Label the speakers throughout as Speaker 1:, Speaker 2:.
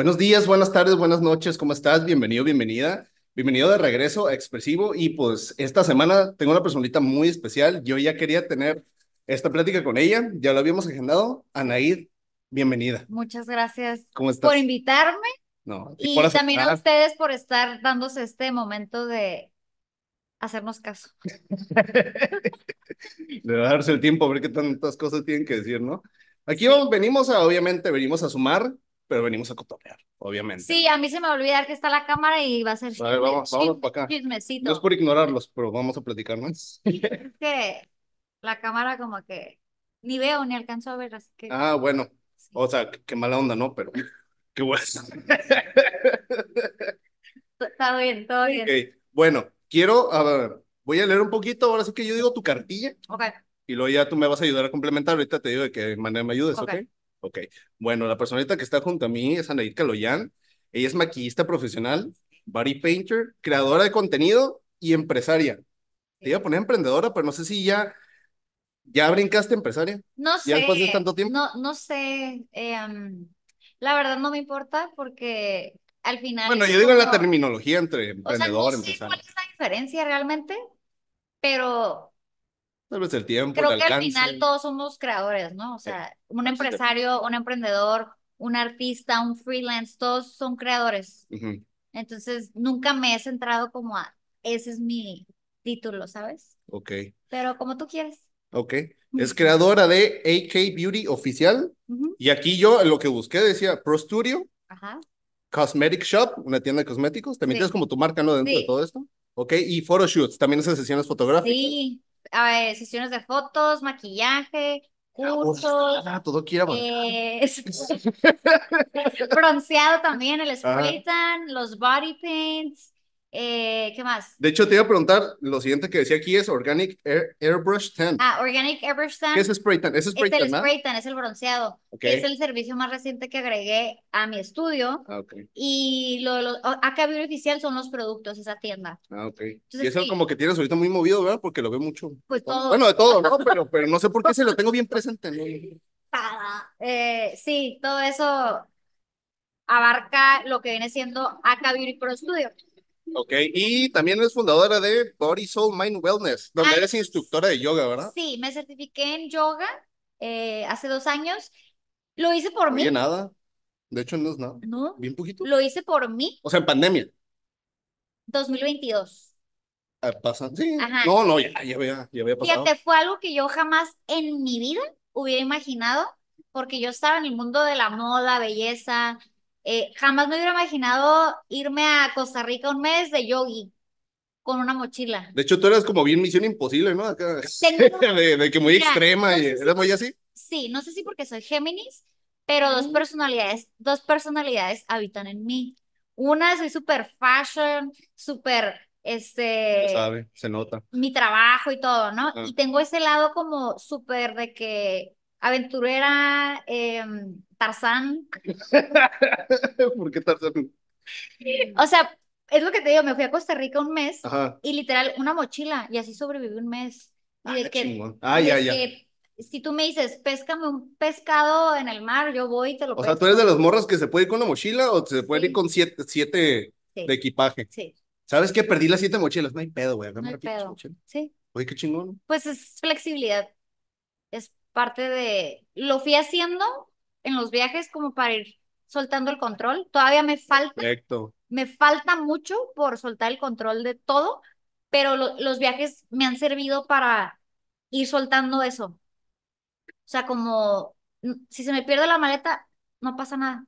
Speaker 1: Buenos días, buenas tardes, buenas noches, ¿cómo estás? Bienvenido, bienvenida. Bienvenido de regreso a Expresivo y pues esta semana tengo una personita muy especial. Yo ya quería tener esta plática con ella, ya lo habíamos agendado. Anaid, bienvenida.
Speaker 2: Muchas gracias por invitarme.
Speaker 1: No, y, también a
Speaker 2: ustedes por estar dándose este momento de hacernos caso.
Speaker 1: de darse el tiempo a ver qué tantas cosas tienen que decir, ¿no? Aquí venimos a, obviamente, venimos a sumar, pero venimos a cotonear, obviamente. Sí,
Speaker 2: a mí se me va a olvidar que está la cámara y va a ser a vamos, para acá. Chismecito. No es
Speaker 1: por ignorarlos, pero vamos a platicar más. Es
Speaker 2: que la cámara como que ni veo ni alcanzo a ver, así que... Ah,
Speaker 1: bueno. O sea, qué mala onda, ¿no? Pero qué bueno.
Speaker 2: Está bien, todo bien.
Speaker 1: Okay. Bueno, quiero, a ver, voy a leer un poquito, ahora sí que yo digo tu cartilla. Ok. Y luego ya tú me vas a ayudar a complementar, ahorita te digo de qué manera me ayudes, ¿ok? okay? Ok. Bueno, la personita que está junto a mí es Anaid Caloyan. Ella es maquillista profesional, body painter, creadora de contenido y empresaria. Te iba a poner emprendedora, pero no sé si ya, ya brincaste empresaria.
Speaker 2: No sé. ¿Ya tanto tiempo? No, no sé. Em, la verdad no me importa porque al final. Bueno, yo digo la
Speaker 1: terminología entre emprendedor o sea, no ¿Cuál es la
Speaker 2: diferencia realmente? Pero
Speaker 1: Tal vez el tiempo, Creo que al final todos
Speaker 2: somos creadores, ¿no? O sea, un empresario, un emprendedor, un artista, un freelance, todos son creadores. Entonces, nunca me he centrado como a, ese es mi título, ¿sabes? Ok. Pero como tú quieres.
Speaker 1: Ok. Es creadora de AK Beauty Oficial. Y aquí yo lo que busqué decía Pro Studio, Ajá. Cosmetic Shop, una tienda de cosméticos. También tienes como tu marca, ¿no? Dentro de todo esto. Ok. Y photoshoots, también esas sesiones fotográficas.
Speaker 2: Sí decisiones sesiones de fotos, maquillaje, ah, oh, cursos.
Speaker 1: todo quiera eh,
Speaker 2: bronceado también, el ah. spray tan, los body paints. Eh, ¿Qué más?
Speaker 1: De hecho, te iba a preguntar, lo siguiente que decía aquí es Organic Airbrush 10. Ah,
Speaker 2: Organic Airbrush Tan. ¿Qué es Spray
Speaker 1: Tan? Es, spray es el ah?
Speaker 2: es el bronceado. Es el servicio más reciente que agregué a mi estudio. Ah, okay. Y lo, lo acá Beauty Oficial son los productos, esa tienda.
Speaker 1: Ah, ok. Entonces, y eso como que tienes ahorita muy movido, ¿verdad? Porque lo veo mucho.
Speaker 2: Pues bueno, de todo, ¿no?
Speaker 1: Pero, pero no sé por qué se lo tengo bien presente.
Speaker 2: Eh, sí, todo eso abarca lo que viene siendo acá Beauty Pro Studio.
Speaker 1: Ok, y también es fundadora de Body Soul Mind Wellness, donde ah, eres instructora de yoga, ¿verdad?
Speaker 2: Sí, me certifiqué en yoga eh, hace dos años. Lo hice por mí. nada.
Speaker 1: De hecho, no es nada. No. Bien poquito.
Speaker 2: Lo hice por mí.
Speaker 1: O sea, en pandemia.
Speaker 2: 2022.
Speaker 1: Ah, sí. No, no, ya, ya, había, ya había pasado. Fíjate,
Speaker 2: fue algo que yo jamás en mi vida hubiera imaginado, porque yo estaba en el mundo de la moda, belleza, eh, jamás me hubiera imaginado irme a Costa Rica un mes de yogi con una mochila.
Speaker 1: De hecho, tú eras como bien misión imposible, ¿no? de, que muy extrema, ¿Eres y, muy así?
Speaker 2: Sí, no sé si porque soy Géminis, pero dos personalidades, dos personalidades habitan en mí. Una, soy súper fashion, súper este sabe, se nota. Mi trabajo y todo, ¿no? Ah. Y tengo ese lado como súper de que aventurera, em, Tarzán.
Speaker 1: ¿Por qué Tarzán?
Speaker 2: O sea, es lo que te digo, me fui a Costa Rica un mes y literal una mochila y así sobreviví un mes. Y ah, de ah, ya, ya. si tú me dices, péscame un pescado en el mar, yo voy y te lo O sea, ¿tú
Speaker 1: eres de los morras que se puede ir con la mochila o se puede ir con siete, siete de equipaje? Sí.
Speaker 2: ¿Sabes qué? Perdí las siete
Speaker 1: mochilas. No hay pedo, güey. No hay
Speaker 2: pedo. Sí.
Speaker 1: Oye, qué chingón.
Speaker 2: Pues es flexibilidad. Es parte de... Lo fui haciendo en los viajes como para ir soltando el control. Todavía me falta. Perfecto. Me falta mucho por soltar el control de todo, pero los viajes me han servido para ir soltando eso. O sea, como mm, si se me pierde la maleta, no pasa nada.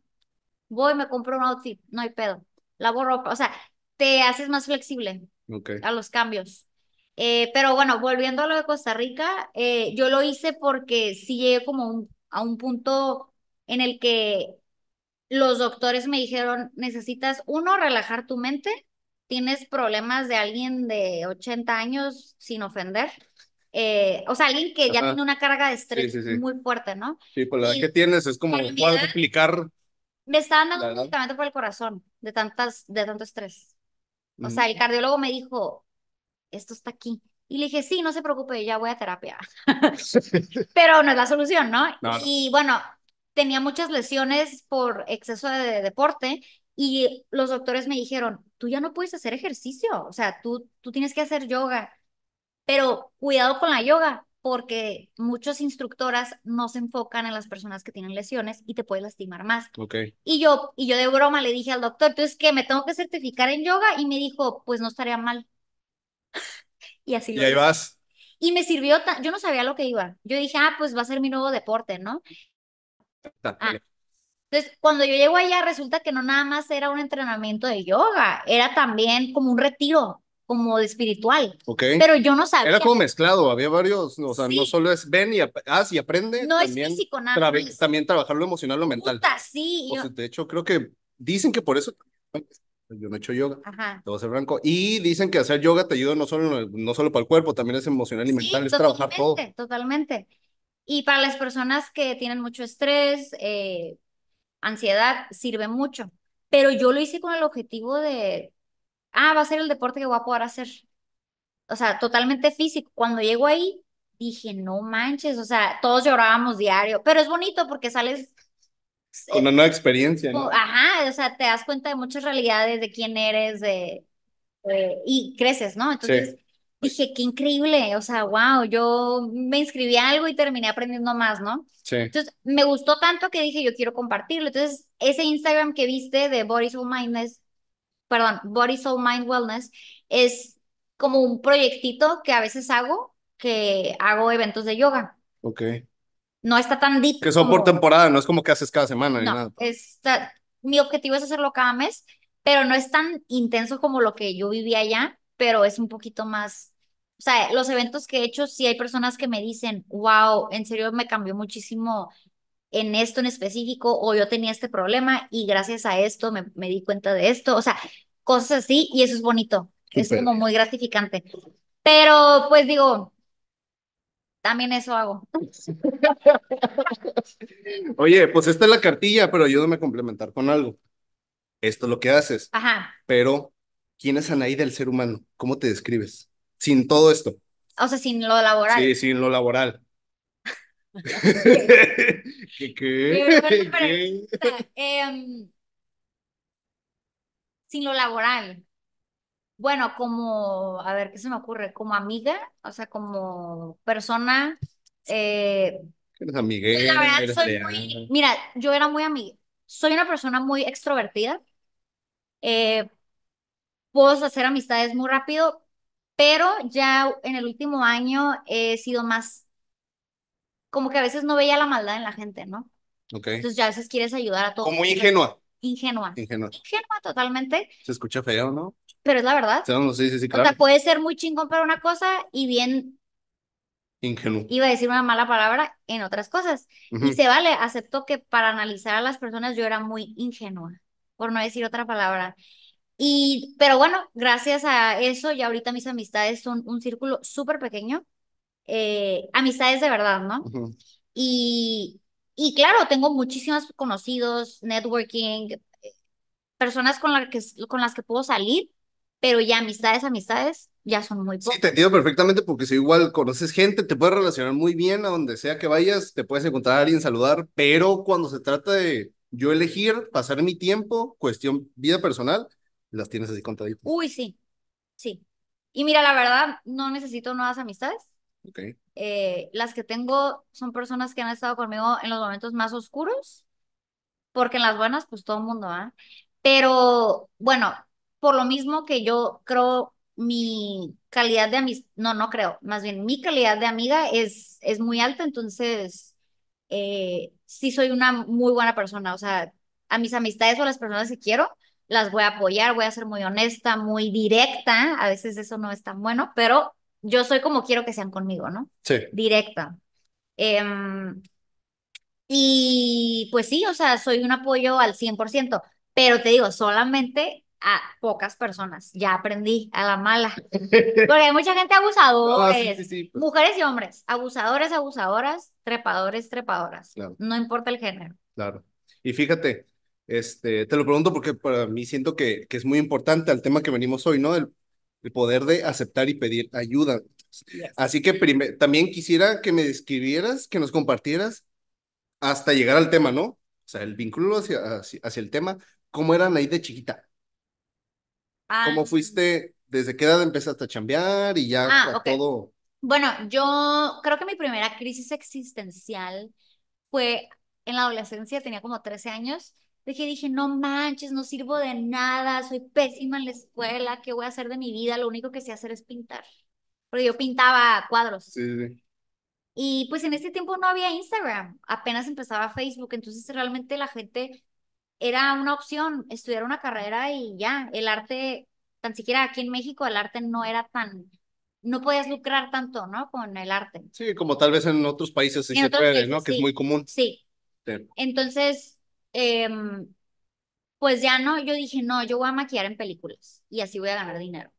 Speaker 2: Voy, me compro un outfit, no hay pedo. Lavo ropa, o sea, te haces más flexible a los cambios. Eh, pero bueno, volviendo a lo de Costa Rica, eh, yo lo hice porque sí llegué como a un punto en el que los doctores me dijeron, necesitas, uno, relajar tu mente, tienes problemas de alguien de 80 años, sin ofender, eh, o sea, alguien que ya tiene una carga de estrés muy fuerte, ¿no?
Speaker 1: Sí, pues la verdad que tienes, es como explicar?
Speaker 2: Me estaban dando un por el corazón, de, tantas, de tanto estrés. O sea, el mm. cardiólogo me dijo, esto está aquí. Y le dije, sí, no se preocupe, ya voy a terapia. Pero no es la solución, no y bueno, tenía muchas lesiones por exceso de deporte y los doctores me dijeron, tú ya no puedes hacer ejercicio, o sea, tú, tú tienes que hacer yoga, pero cuidado con la yoga porque muchas instructoras no se enfocan en las personas que tienen lesiones y te puedes lastimar más. Okay. Y yo y yo de broma le dije al doctor, entonces que me tengo que certificar en yoga y me dijo, pues no estaría mal. y así.
Speaker 1: Y ahí vas.
Speaker 2: Y me sirvió, yo no sabía lo que iba. Yo dije, ah, pues va a ser mi nuevo deporte, ¿no? Ah. Entonces, cuando yo llego allá, resulta que no nada más era un entrenamiento de yoga, era también como un retiro, como de espiritual. Pero yo no sabía. Era como
Speaker 1: mezclado, había varios, o sea, no solo es ven y haz y aprende. No también, es físico nada También trabajar lo emocional, lo mental. sí. de hecho, creo que dicen que por eso yo no he hecho yoga, Ajá. te a ser franco. Y dicen que hacer yoga te ayuda no solo, no solo para el cuerpo, también es emocional y mental, es trabajar todo.
Speaker 2: Totalmente. Y para las personas que tienen mucho estrés, eh, ansiedad, sirve mucho. Pero yo lo hice con el objetivo de, ah, va a ser el deporte que voy a poder hacer. O sea, totalmente físico. Cuando llego ahí, dije, no manches, o sea, todos llorábamos diario, pero es bonito porque sales... Pues, con eh,
Speaker 1: una nueva experiencia, ¿no?
Speaker 2: Ajá, o sea, te das cuenta de muchas realidades, de quién eres, de, eh, y creces, ¿no? sí dije, qué increíble, o sea, wow, yo me inscribí a algo y terminé aprendiendo más, ¿no? Sí. Entonces, me gustó tanto que dije, yo quiero compartirlo. Entonces, ese Instagram que viste de Body Soul Mindness, perdón, Body Soul Mind Wellness, es como un proyectito que a veces hago, que hago eventos de yoga. Ok. No está tan deep. Que son por
Speaker 1: temporada, no es como que haces cada semana ni no, nada.
Speaker 2: Está... Mi objetivo es hacerlo cada mes, pero no es tan intenso como lo que yo vivía allá, pero es un poquito más o sea, los eventos que he hecho, sí hay personas que me dicen, wow, en serio me cambió muchísimo en esto en específico, o yo tenía este problema y gracias a esto me, di cuenta de esto, o sea, cosas así, y eso es bonito, es como muy gratificante. Pero pues digo, también eso hago. Oye,
Speaker 1: pues esta es la cartilla, pero ayúdame a complementar con algo. Esto es lo que haces. Ajá. Pero, ¿quién es Anaí del ser humano? ¿Cómo te describes? sin todo esto.
Speaker 2: O sea, sin lo laboral. Sí,
Speaker 1: sin lo laboral. ¿Qué? ¿Qué?
Speaker 2: Em, sin lo laboral. Bueno, como, a ver, ¿qué se me ocurre? Como amiga, o sea, como persona. Eh,
Speaker 1: eres amiga. la verdad, soy muy, mira,
Speaker 2: yo era muy amiga. Soy una persona muy extrovertida. Eh, puedo hacer amistades muy rápido, pero ya en el último año he sido más, como que a veces no veía la maldad en la gente, ¿no? Okay. Entonces ya a veces quieres ayudar a todo. Como ingenua. Ingenua. Ingenua. Ingenua totalmente.
Speaker 1: Se escucha feo, ¿no?
Speaker 2: Pero es la verdad.
Speaker 1: Sí, sí, sí, claro. O sea,
Speaker 2: puede ser muy chingón para una cosa y bien Ingenuo. Iba a decir una mala palabra en otras cosas. Y se vale, acepto que para analizar a las personas yo era muy ingenua, por no decir otra palabra. Y, pero bueno, gracias a eso, ya ahorita mis amistades son un círculo súper pequeño, eh, amistades de verdad, ¿no? y, y claro, tengo muchísimos conocidos, networking, eh, personas con, las que, con las que puedo salir, pero ya amistades, amistades, ya son muy pocas. Sí, te
Speaker 1: entiendo perfectamente porque si igual conoces gente, te puedes relacionar muy bien a donde sea que vayas, te puedes encontrar a alguien, saludar, pero cuando se trata de yo elegir pasar mi tiempo, cuestión vida personal, las tienes así contaditas.
Speaker 2: Uy, sí, sí. Y mira, la verdad, no necesito nuevas amistades. Eh, las que tengo son personas que han estado conmigo en los momentos más oscuros, porque en las buenas, pues todo el mundo, ¿ah? Pero bueno, por lo mismo que yo creo mi calidad de amistad, no, no creo, más bien mi calidad de amiga es, es muy alta, entonces eh, sí soy una muy buena persona, o sea, a mis amistades o a las personas que quiero, las voy a apoyar, voy a ser muy honesta, muy directa, a veces eso no es tan bueno, pero yo soy como quiero que sean conmigo, ¿no? Sí. Directa. Em, y pues sí, o sea, soy un apoyo al 100%, pero te digo, solamente a pocas personas. Ya aprendí a la mala. Porque hay mucha gente abusadora, pues. mujeres y hombres, abusadores, abusadoras, trepadores, trepadoras. No importa el género.
Speaker 1: Claro. Y fíjate, este, te lo pregunto porque para mí siento que, que es muy importante al tema que venimos hoy, ¿no? El, el poder de aceptar y pedir ayuda. Así que también quisiera que me describieras, que nos compartieras hasta llegar al tema, ¿no? O sea, el vínculo hacia, hacia, el tema, ¿cómo eran ahí de chiquita? Ah, ¿Cómo fuiste? ¿Desde qué edad empezaste a chambear y ya ah, todo?
Speaker 2: Bueno, yo creo que mi primera crisis existencial fue en la adolescencia, tenía como 13 años, Dije, dije, no manches, no sirvo de nada, soy pésima en la escuela, ¿qué voy a hacer de mi vida? Lo único que sé hacer es pintar. Porque yo pintaba cuadros. Sí, sí, Y pues en ese tiempo no había Instagram, apenas empezaba Facebook, entonces realmente la gente era una opción, estudiar una carrera y ya, el arte, tan siquiera aquí en México, el arte no era tan, no podías lucrar tanto, ¿no? Con el arte.
Speaker 1: Sí, como tal vez en otros países sí se puede, ¿no? Que es muy común.
Speaker 2: Sí. Entonces, Em, pues ya no, yo dije, no, yo voy a maquillar en películas y así voy a ganar dinero.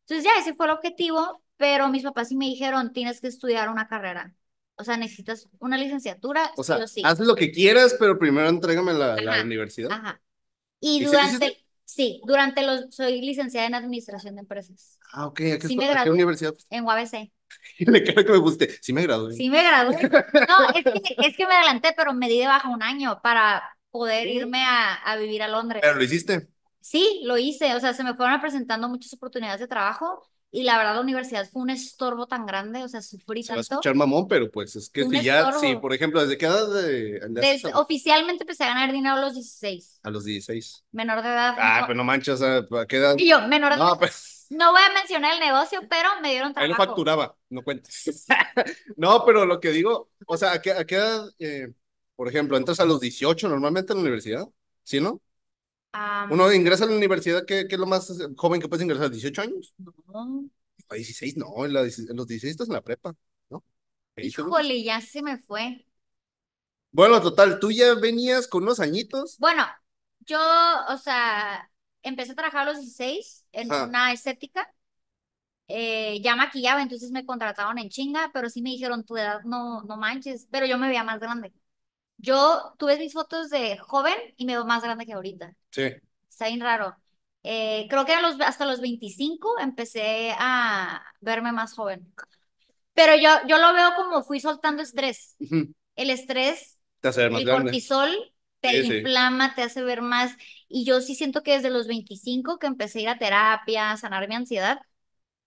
Speaker 2: Entonces ya ese fue el objetivo, pero mis papás sí me dijeron, tienes que estudiar una carrera. O sea, necesitas una licenciatura. O sea, haz lo que quieras, pero
Speaker 1: primero entrégame la, la universidad.
Speaker 2: Y, durante, sí, durante los, soy licenciada en Administración de Empresas.
Speaker 1: Ah, ok. qué universidad?
Speaker 2: En UABC.
Speaker 1: Le creo que me guste. Sí me gradué. Sí
Speaker 2: me gradué. No, es que, es que me adelanté, pero me di de baja un año para poder irme a, a vivir a Londres. ¿Pero lo hiciste? Sí, lo hice. O sea, se me fueron presentando muchas oportunidades de trabajo y la verdad la universidad fue un estorbo tan grande, o sea, sufrí se tanto. a escuchar
Speaker 1: mamón, pero pues es que ya, sí, por ejemplo, ¿desde qué edad? Eh, de,
Speaker 2: Oficialmente empecé a ganar dinero a los 16.
Speaker 1: A los 16.
Speaker 2: Menor de edad. Ah, pero pues
Speaker 1: no manches, ¿a qué edad? Y yo, menor de edad. Pues,
Speaker 2: no voy a mencionar el negocio, pero me dieron trabajo. Él facturaba,
Speaker 1: no cuentes. no, pero lo que digo, o sea, ¿a qué, edad, eh, por ejemplo, entras a los 18 normalmente en la universidad? ¿Sí, no? Uno ingresa a la universidad, ¿qué, es lo más joven que puedes ingresar? a ¿18 años?
Speaker 2: No.
Speaker 1: A 16, no, en la, en los 16 estás en la prepa, ¿no? Híjole,
Speaker 2: ya se me fue.
Speaker 1: Bueno, total, tú ya venías con unos añitos.
Speaker 2: Bueno, yo, o sea, empecé a trabajar a los 16 en una estética. Eh, ya maquillaba, entonces me contrataron en chinga, pero sí me dijeron, tu edad no, no manches, pero yo me veía más grande. Yo, tuve mis fotos de joven y me veo más grande que ahorita. Sí. Está bien raro. Eh, creo que a los, hasta los 25 empecé a verme más joven. Pero yo, yo lo veo como fui soltando estrés. El estrés,
Speaker 1: Te cortisol,
Speaker 2: te inflama, te hace ver más. Y yo sí siento que desde los 25 que empecé a ir a terapia, a sanar mi ansiedad,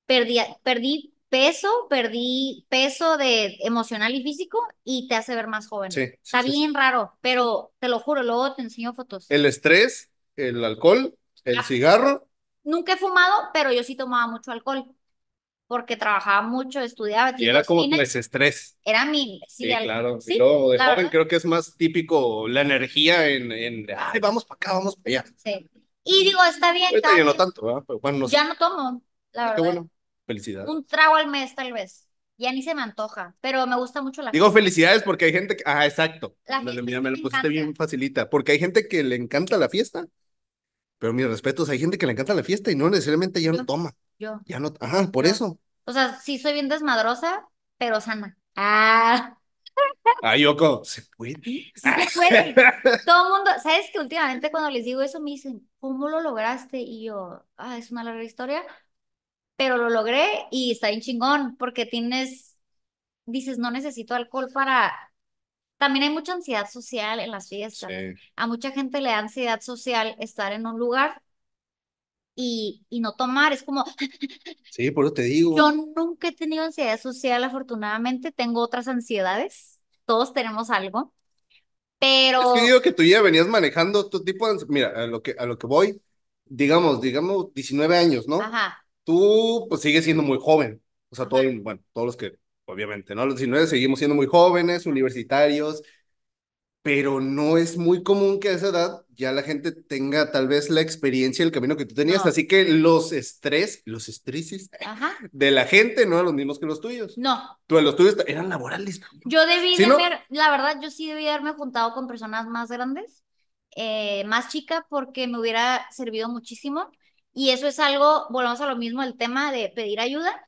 Speaker 2: perdí, perdí peso, perdí peso de emocional y físico y te hace ver más joven. Sí, Está bien raro, pero te lo juro, luego te enseño fotos. El
Speaker 1: estrés, el alcohol, el cigarro.
Speaker 2: Nunca he fumado, pero yo sí tomaba mucho alcohol porque trabajaba mucho, estudiaba. Y era como cine.
Speaker 1: estrés.
Speaker 2: Era mi... Sí, claro. joven
Speaker 1: creo que es más típico la energía en, ay,
Speaker 2: vamos para acá, vamos para allá. Sí. Y digo, está bien. ya no
Speaker 1: tanto, Ya
Speaker 2: tomo, la ah, verdad. Qué bueno.
Speaker 1: Felicidades. Un
Speaker 2: trago al mes, tal vez. Ya ni se me antoja, pero me gusta mucho la Digo
Speaker 1: felicidades porque hay gente que... Ah, exacto. La me, me, me lo pusiste bien facilita. Porque hay gente que le encanta la fiesta, pero mis respetos, hay gente que le encanta la fiesta y no necesariamente ya no toma. Yo. Ya no, ajá, por eso.
Speaker 2: O sea, sí soy bien desmadrosa, pero sana. Ah.
Speaker 1: Ay, ¿se puede?
Speaker 2: se puede. Todo el mundo, ¿sabes que últimamente cuando les digo eso me dicen, ¿cómo lo lograste? Y yo, ah, es una larga historia, pero lo logré y está bien chingón, porque tienes, dices, no necesito alcohol para... También hay mucha ansiedad social en las fiestas. A mucha gente le da ansiedad social estar en un lugar y, y no tomar, es como...
Speaker 1: Sí, por eso te digo. Yo
Speaker 2: nunca he tenido ansiedad social, afortunadamente, tengo otras ansiedades, todos tenemos algo, pero... Es que
Speaker 1: digo que tú ya venías manejando tu tipo de... Mira, a lo que, a lo que voy, digamos, digamos 19 años, ¿no? Ajá. Tú, pues, sigues siendo muy joven. O sea, todo, bueno, todos los que, obviamente, ¿no? Los 19 seguimos siendo muy jóvenes, universitarios, pero no es muy común que a esa edad ya la gente tenga tal vez la experiencia, el camino que tú tenías, así que los estrés, los estricis de la gente no eran los mismos que los tuyos. No. Tú, los tuyos eran laborales.
Speaker 2: Yo debí, la verdad, yo sí debí haberme juntado con personas más grandes, eh, más chicas, porque me hubiera servido muchísimo. Y eso es algo, volvamos a lo mismo, el tema de pedir ayuda,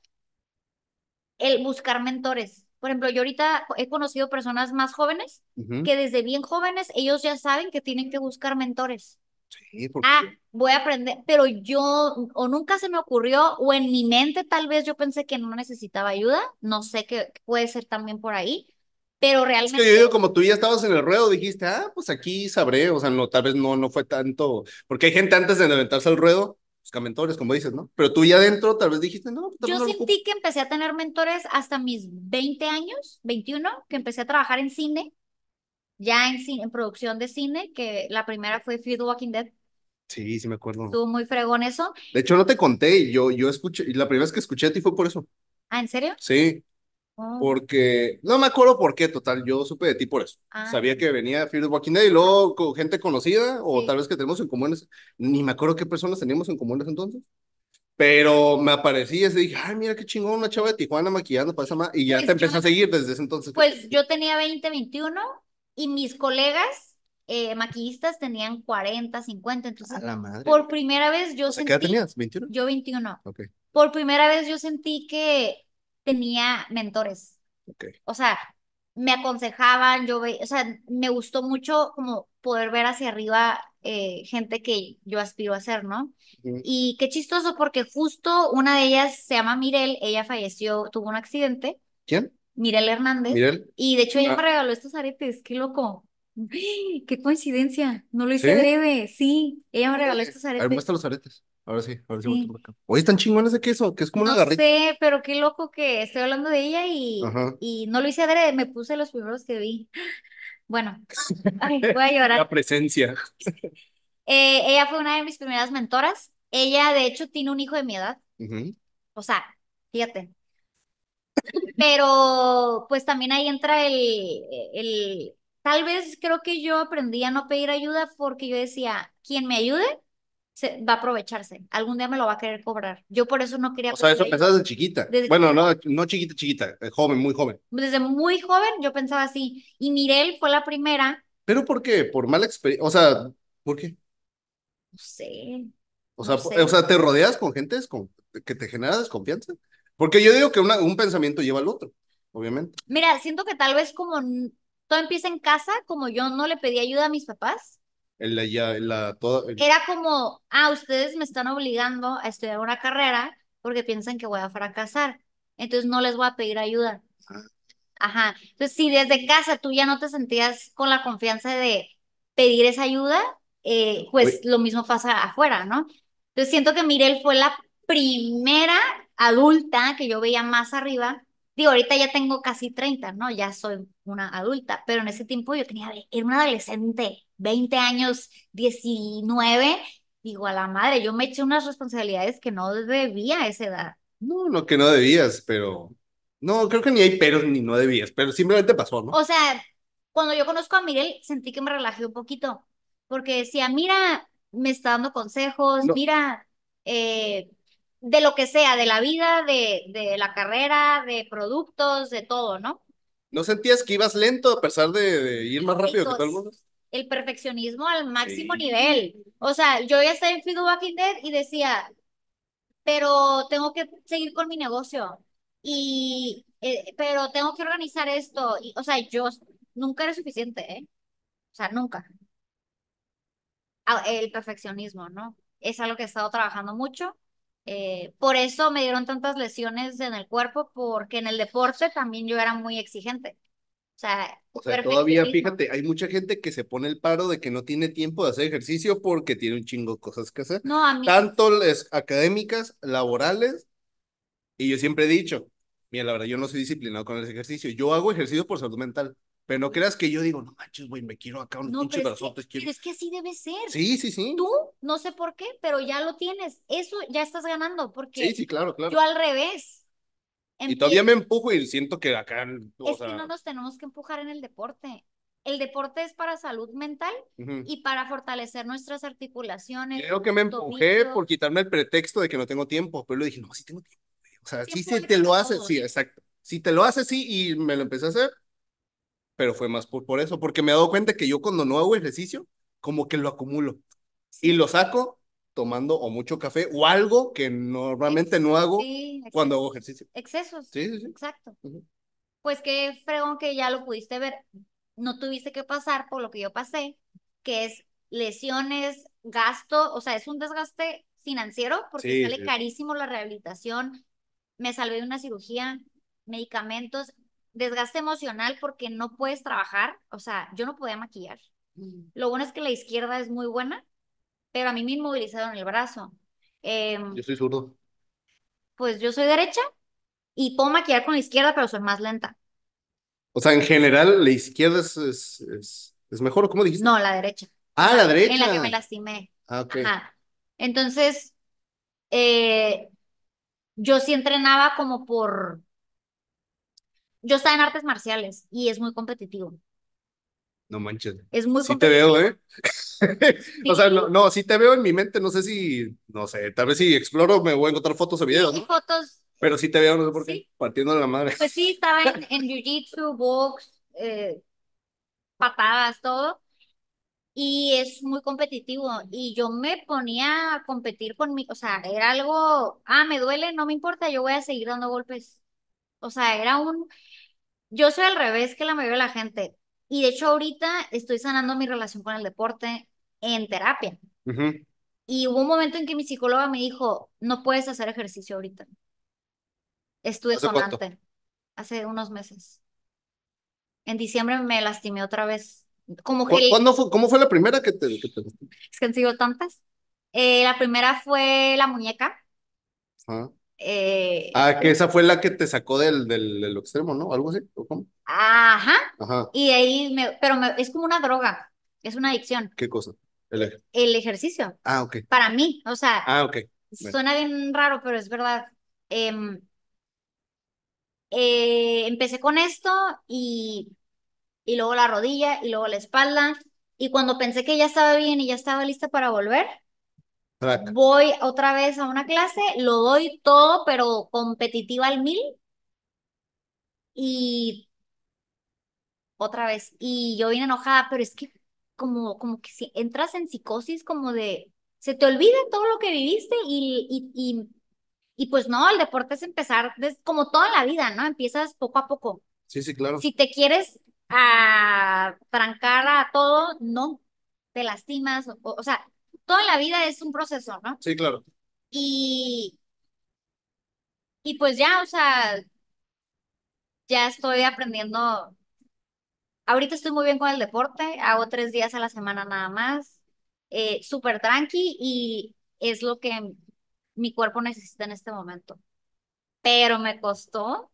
Speaker 2: el buscar mentores por ejemplo, yo ahorita he conocido personas más jóvenes que desde bien jóvenes ellos ya saben que tienen que buscar mentores. Sí, porque... Ah, voy a aprender, pero yo o nunca se me ocurrió o en mi mente tal vez yo pensé que no necesitaba ayuda, no sé qué puede ser también por ahí, pero realmente... Es que yo
Speaker 1: digo, como tú ya estabas en el ruedo, dijiste, ah, pues aquí sabré, o sea, no, tal vez no, no fue tanto, porque hay gente antes de levantarse al ruedo busca pues, mentores, como dices, ¿no? Pero tú ya adentro tal vez dijiste,
Speaker 2: no. Pues, yo sentí que empecé a tener mentores hasta mis 20 años, 21, que empecé a trabajar en cine, ya en, en producción de cine, que la primera fue Fear the Walking Dead.
Speaker 1: Sí, sí me acuerdo. Estuvo
Speaker 2: muy fregón eso.
Speaker 1: De hecho, no te conté, yo, yo escuché, y la primera vez que escuché a ti fue por eso. ¿Ah, en serio? Sí, Ah. Porque no me acuerdo por qué, total, yo supe de ti por eso. Ah. Sabía que venía Fear Walking y luego con gente conocida o tal vez que tenemos en común, ni me acuerdo qué personas teníamos en común entonces. Pero me aparecí y dije, ay, mira qué chingón, una chava de Tijuana maquillando para esa Y ya pues te empezó a seguir desde ese entonces. Pues
Speaker 2: yo tenía 20, 21 y mis colegas eh, maquillistas tenían 40, 50. Entonces, la madre. por primera vez yo sentí. ¿Qué edad tenías? ¿21? Yo 21. Ok. Por primera vez yo sentí que tenía mentores. O sea, me aconsejaban, yo veía, o sea, me gustó mucho como poder ver hacia arriba eh, gente que yo aspiro a ser, ¿no? Y qué chistoso porque justo una de ellas se llama Mirel, ella falleció, tuvo un accidente. ¿Quién? Mirel Hernández. ¿Mirel? Y de hecho ella ah. me regaló estos aretes, qué loco. ¡Qué coincidencia! No lo hice breve, sí. Ella me regaló estos aretes. A ver,
Speaker 1: los aretes. Ahora sí, ahora sí. Oye, están chingones de queso, que es como una garrita.
Speaker 2: sé, pero qué loco que estoy hablando de ella y, y no lo hice adrede, me puse los primeros que vi. Bueno, voy a llorar. La
Speaker 1: presencia.
Speaker 2: Eh, ella fue una de mis primeras mentoras. Ella, de hecho, tiene un hijo de mi edad. O sea, fíjate. Pero, pues también ahí entra el, el, Tal vez creo que yo aprendí a no pedir ayuda porque yo decía, quién me ayude, va a aprovecharse. Algún día me lo va a querer cobrar. Yo por eso no quería. O sea, eso pensabas de
Speaker 1: chiquita. bueno, no, no chiquita, chiquita, eh, joven, muy joven.
Speaker 2: Desde muy joven yo pensaba así. Y Mirel fue la primera.
Speaker 1: ¿Pero por qué? ¿Por mala experiencia? O sea, ¿por qué?
Speaker 2: No sé. O sea, o sea, ¿te rodeas
Speaker 1: con gente que te genera desconfianza? Porque yo digo que un pensamiento lleva al otro, obviamente.
Speaker 2: Mira, siento que tal vez como todo empieza en casa, como yo no le pedí ayuda a mis papás,
Speaker 1: la, Era
Speaker 2: como, ah, ustedes me están obligando a estudiar una carrera porque piensan que voy a fracasar. Entonces no les voy a pedir ayuda. Ah. Ajá. Entonces, si desde casa tú ya no te sentías con la confianza de pedir esa ayuda, eh, pues lo mismo pasa afuera, ¿no? Entonces siento que Mirel fue la primera adulta que yo veía más arriba. Digo, ahorita ya tengo casi 30, ¿no? Ya soy una adulta, pero en ese tiempo yo tenía, era una adolescente. 20 años, 19, digo, a la madre, yo me eché unas responsabilidades que no debía a esa edad.
Speaker 1: No, no que no debías, pero no, creo que ni hay pero ni no debías, pero simplemente pasó, ¿no?
Speaker 2: O sea, cuando yo conozco a Mirel, sentí que me relajé un poquito, porque decía, mira, me está dando consejos, mira, eh, de lo que sea, de la vida, de, la carrera, de productos, de todo, ¿no?
Speaker 1: ¿No sentías que ibas lento a pesar de, ir más rápido que todo el mundo?
Speaker 2: el perfeccionismo al máximo nivel. O sea, yo ya estaba en Fido Walking y decía, pero tengo que seguir con mi negocio y, eh, pero tengo que organizar esto. Y, o sea, yo nunca era suficiente, ¿eh? O sea, nunca. Ah, el perfeccionismo, ¿no? Es algo que he estado trabajando mucho. Eh, por eso me dieron tantas lesiones en el cuerpo, porque en el deporte también yo era muy exigente o sea todavía fíjate,
Speaker 1: hay mucha gente que se pone el paro de que no tiene tiempo de hacer ejercicio porque tiene un chingo de cosas que hacer. No, Tanto académicas, laborales, y yo siempre he dicho, mira, la verdad, yo no soy disciplinado con el ejercicio, yo hago ejercicio por salud mental. Pero no creas que yo digo, no manches, güey, me quiero acá un no, pinche pero, es que, es
Speaker 2: que así debe ser. Sí, sí, sí. Tú, no sé por qué, pero ya lo tienes. Eso ya estás ganando, porque.
Speaker 1: Yo al
Speaker 2: revés y todavía me
Speaker 1: empujo y siento que acá... es que no nos
Speaker 2: tenemos que empujar en el deporte. El deporte es para salud mental y para fortalecer nuestras articulaciones. Creo que me empujé por
Speaker 1: quitarme el pretexto de que no tengo tiempo, pero le dije, no, sí tengo tiempo. O sea, sí se te lo hace, sí, exacto. Si te lo hace, sí, y me lo empecé a hacer, pero fue más por, por eso, porque me he dado cuenta que yo cuando no hago ejercicio, como que lo acumulo. Y lo saco tomando o mucho café o algo que normalmente no hago cuando hago ejercicio.
Speaker 2: Excesos. Sí, sí, sí. Exacto. Pues qué fregón que ya lo pudiste ver. No tuviste que pasar por lo que yo pasé, que es lesiones, gasto, o sea, es un desgaste financiero porque sale carísimo la rehabilitación. Me salvé de una cirugía, medicamentos, desgaste emocional porque no puedes trabajar. O sea, yo no podía maquillar. Lo bueno es que la izquierda es muy buena pero a mí me inmovilizaron el brazo. Em, yo soy zurdo. Pues yo soy derecha y puedo maquillar con la izquierda, pero soy más lenta.
Speaker 1: O sea, en general, la izquierda es,
Speaker 2: es, mejor, ¿cómo dijiste? No, la derecha. Ah, la derecha. En la que me lastimé. Ah, ok. Entonces, eh, yo sí entrenaba como por... Yo estaba en artes marciales y es muy competitivo. No manches. Es muy Sí te veo, ¿eh? o sea, no,
Speaker 1: no, sí te veo en mi mente, no sé si, no sé, tal vez si exploro me voy a encontrar fotos o videos, Fotos, Pero sí te veo, no sé por qué, partiendo de la madre. pues sí, estaba en,
Speaker 2: jiu-jitsu, box, eh, patadas, todo. Y es muy competitivo. Y yo me ponía a competir con mi, o sea, era algo, ah, me duele, no me importa, yo voy a seguir dando golpes. O sea, era un, yo soy al revés que la mayoría de la gente. Y de hecho ahorita estoy sanando mi relación con el deporte en terapia. Y hubo un momento en que mi psicóloga me dijo, no puedes hacer ejercicio ahorita. Estuve ¿Hace sonante hace unos meses. En diciembre me lastimé otra vez. Como que fue, ¿Cómo fue la
Speaker 1: primera que te, que Es
Speaker 2: que han sido tantas. Eh, la primera fue la muñeca. Eh, ah, que esa
Speaker 1: fue la que te sacó del, del, extremo, ¿no? ¿Algo así? ¿O cómo?
Speaker 2: Ajá. Ajá. Y ahí, pero es como una droga, es una adicción.
Speaker 1: ¿Qué cosa? El,
Speaker 2: ejercicio. Ah, ok. Para mí, o sea.
Speaker 1: Ah, Suena
Speaker 2: bien raro, pero es verdad. Em, eh, empecé con esto y, y luego la rodilla y luego la espalda. Y cuando pensé que ya estaba bien y ya estaba lista para volver, Voy otra vez a una clase, lo doy todo, pero competitiva al mil. Y otra vez, y yo vine enojada, pero es que como, como que si entras en psicosis como de, se te olvida todo lo que viviste y, y, pues no, el deporte es empezar, es como toda la vida, ¿no? Empiezas poco a poco.
Speaker 1: Sí, sí, claro. Si
Speaker 2: te quieres a ah, trancar a todo, no, te lastimas, o, o sea, toda la vida es un proceso, ¿no? Sí, claro. Y, y pues ya, o sea, ya estoy aprendiendo. Ahorita estoy muy bien con el deporte, hago tres días a la semana nada más, eh, súper tranqui y es lo que mi cuerpo necesita en este momento. Pero me costó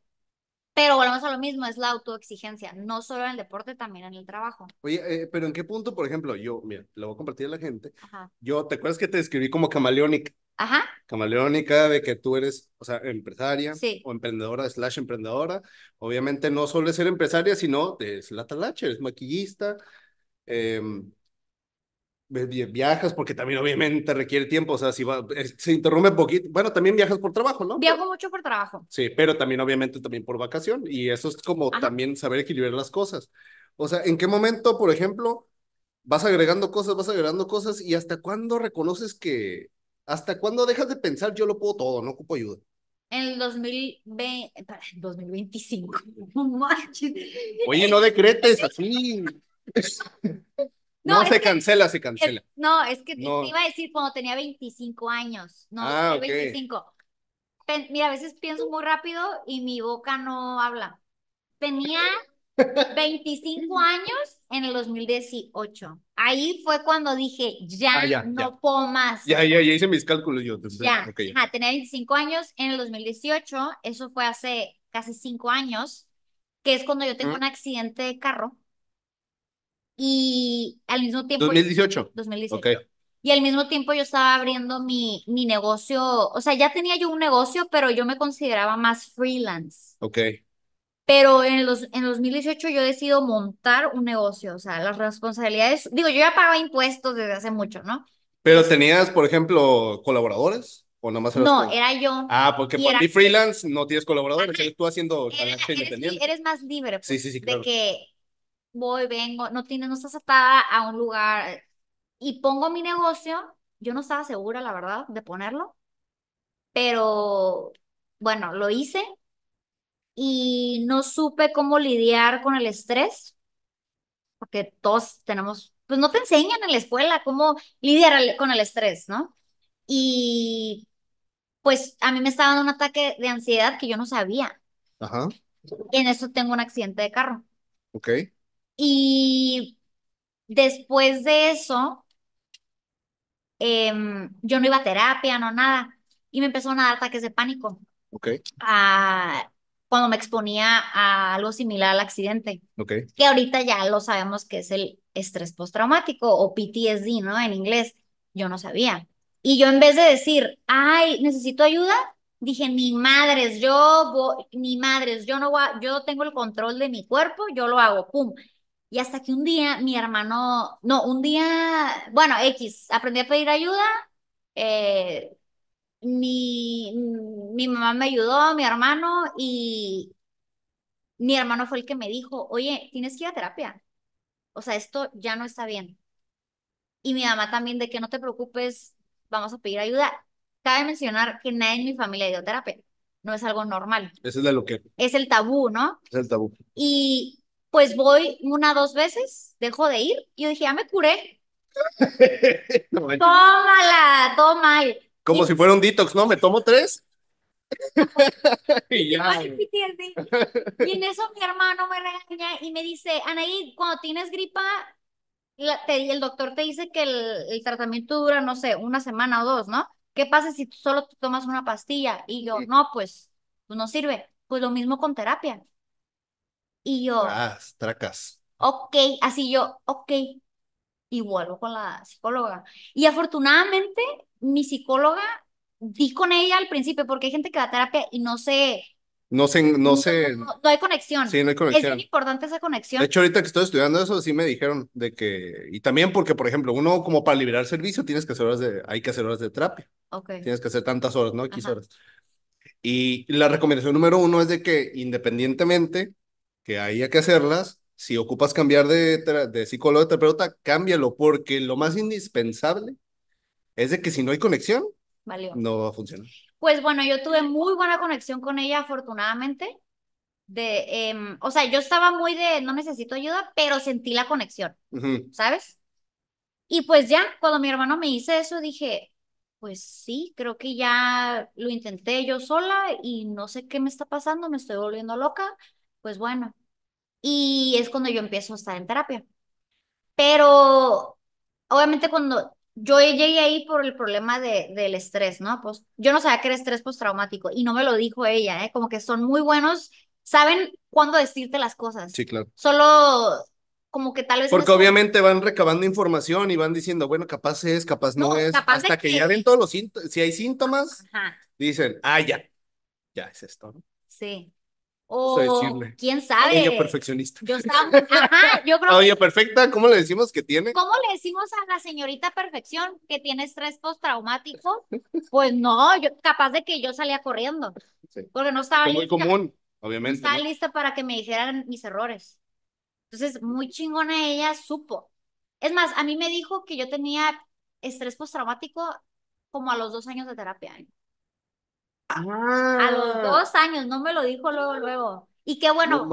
Speaker 2: pero volvemos a lo mismo, es la autoexigencia, no solo en el deporte, también en el trabajo.
Speaker 1: Oye, eh, pero ¿en qué punto, por ejemplo, yo, mira, lo voy a compartir a la gente. Yo, ¿te acuerdas que te describí como camaleónica? Ajá. Camaleónica, de que tú eres, o sea, empresaria sí. o emprendedora, slash emprendedora. Obviamente no solo es ser empresaria, sino de la talacha, es maquillista, eh, viajas porque también obviamente requiere tiempo, o sea, si eh, se interrumpe un poquito, bueno, también viajas por trabajo, ¿no?
Speaker 2: Viajo mucho por trabajo.
Speaker 1: Sí, pero también obviamente también por vacación y eso es como también saber equilibrar las cosas. O sea, ¿en qué momento, por ejemplo, vas agregando cosas, vas agregando cosas y hasta cuándo reconoces que, hasta cuándo dejas de pensar yo lo puedo todo, no ocupo ayuda?
Speaker 2: En el 2020, 2025. Oye, no decretes
Speaker 1: así. No, se cancela, se cancela.
Speaker 2: no, es que te iba a decir cuando tenía 25 años, no, ah, 25. mira, a veces pienso muy rápido y mi boca no habla. Tenía 25 años en el 2018. Ahí fue cuando dije, ya, ah, no puedo más. Ya,
Speaker 1: ya, ya hice mis cálculos yo. ya,
Speaker 2: tenía 25 años en el 2018, eso fue hace casi 5 años, que es cuando yo tengo un accidente de carro y al mismo tiempo... 2018. 2018. Okay. Y al mismo tiempo yo estaba abriendo mi, mi negocio, o sea, ya tenía yo un negocio, pero yo me consideraba más freelance. Ok. Pero en los en 2018 yo decido montar un negocio, o sea, las responsabilidades, digo, yo ya pagaba impuestos desde hace mucho, ¿no?
Speaker 1: Pero este tenías, por ejemplo, colaboradores o nomás eras No, era yo. Ah, porque por ti freelance no tienes colaboradores, eres tú haciendo eres,
Speaker 2: más libre. Pues, sí, sí, sí, De que voy, vengo, no, tiene, no estás atada a un lugar y pongo mi negocio, yo no estaba segura, la verdad, de ponerlo, pero bueno, lo hice y no supe cómo lidiar con el estrés, porque todos tenemos, pues no te enseñan en la escuela cómo lidiar con el estrés, ¿no? Y pues a mí me estaba dando un ataque de ansiedad que yo no sabía. Ajá. Y en eso tengo un accidente de carro. okay y después de eso, em, yo no iba a terapia, no nada. Y me empezó a dar ataques de pánico. Ah, cuando me exponía a algo similar al accidente. Okay. Que ahorita ya lo sabemos que es el estrés postraumático o PTSD, ¿no? En inglés. Yo no sabía. Y yo en vez de decir, ay, necesito ayuda, dije, ni madres, yo mi madre yo no yo tengo el control de mi cuerpo, yo lo hago, pum. Y hasta que un día mi hermano, no, un día, bueno, X, aprendí a pedir ayuda. Eh, mi, mi mamá me ayudó, mi hermano, y mi hermano fue el que me dijo, oye, tienes que ir a terapia. O sea, esto ya no está bien. Y mi mamá también, de que no te preocupes, vamos a pedir ayuda. Cabe mencionar que nadie en mi familia dio terapia. No es algo normal. Es lo que. Es el tabú, ¿no? Es el tabú. Y pues voy una, dos veces, dejo de ir. Y yo dije, ya me curé. Tómala, toma.
Speaker 1: Como si fuera un detox, ¿no? Me tomo tres. y, ya. y
Speaker 2: en eso mi hermano me regaña y me dice, Anaí, cuando tienes gripa, el doctor te dice que el, tratamiento dura, no sé, una semana o dos, ¿no? ¿Qué pasa si tú solo tomas una pastilla? Y yo, no, pues, pues no sirve. Pues lo mismo con terapia. Y yo. Ah, tracas. Ok, así yo, ok. Y vuelvo con la psicóloga. Y afortunadamente, mi psicóloga, di con ella al principio, porque hay gente que va a terapia y no sé
Speaker 1: No sé No, no,
Speaker 2: hay conexión. Sí, no hay conexión. Es bien importante esa conexión. De hecho,
Speaker 1: ahorita que estoy estudiando eso, sí me dijeron de que. Y también porque, por ejemplo, uno como para liberar servicio, tienes que hacer horas de. Hay que hacer horas de terapia. Ok. Tienes que hacer tantas horas, ¿no? X horas. Y la recomendación número uno es de que independientemente que haya que hacerlas, si ocupas cambiar de, de psicólogo, de terapeuta, cámbialo, porque lo más indispensable es de que si no hay conexión, no va a funcionar.
Speaker 2: Pues bueno, yo tuve muy buena conexión con ella, afortunadamente. De, em, o sea, yo estaba muy de, no necesito ayuda, pero sentí la conexión, ¿sabes? Y pues ya, cuando mi hermano me hizo eso, dije, pues sí, creo que ya lo intenté yo sola y no sé qué me está pasando, me estoy volviendo loca, pues bueno. Y es cuando yo empiezo a estar en terapia. Pero obviamente cuando yo llegué ahí por el problema de, del estrés, ¿no? Pues yo no sabía que era estrés postraumático y no me lo dijo ella, ¿eh? Como que son muy buenos, saben cuándo decirte las cosas. Sí, claro. Solo como que tal vez... Porque
Speaker 1: obviamente van recabando información y van diciendo, bueno, capaz es, capaz no, es, hasta que, ya ven todos los síntomas, si hay síntomas, dicen, ah, ya, ya es esto, ¿no?
Speaker 2: Sí. O quién sabe.
Speaker 1: perfeccionista.
Speaker 2: Yo estaba, yo creo. Oye,
Speaker 1: perfecta, ¿cómo le decimos que tiene? ¿Cómo
Speaker 2: le decimos a la señorita perfección que tiene estrés postraumático? Pues no, yo capaz de que yo salía corriendo. Porque no estaba Muy común, obviamente. estaba lista para que me dijeran mis errores. Entonces, muy chingona ella supo. Es más, a mí me dijo que yo tenía estrés postraumático como a los dos años de terapia. ¿eh? a los ah. dos años, no me lo dijo luego, luego. Y qué bueno,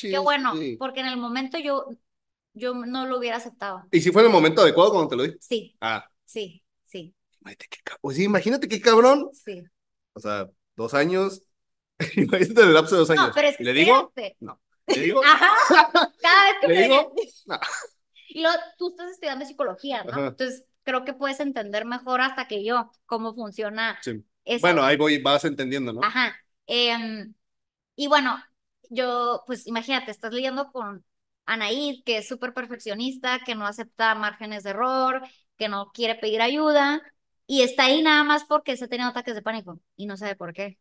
Speaker 2: qué bueno, porque en el momento yo, yo no lo hubiera aceptado. ¿Y si fue en el momento adecuado
Speaker 1: cuando te lo dije? Sí. Ah.
Speaker 2: Sí, sí. Imagínate
Speaker 1: qué, pues imagínate qué cabrón. Sí. O sea, dos años. imagínate el lapso de dos años. pero es ¿Le digo? No. ¿Le digo?
Speaker 2: Ajá. Cada vez que me digo? No. Y luego, tú estás estudiando psicología, ¿no? Entonces, creo que puedes entender mejor hasta que yo cómo funciona
Speaker 1: sí. Bueno, ahí voy, vas entendiendo, ¿no?
Speaker 2: Ajá. Em, y bueno, yo, pues imagínate, estás lidiando con Anaid, que es súper perfeccionista, que no acepta márgenes de error, que no quiere pedir ayuda, y está ahí nada más porque se ha tenido ataques de pánico y no sabe por qué.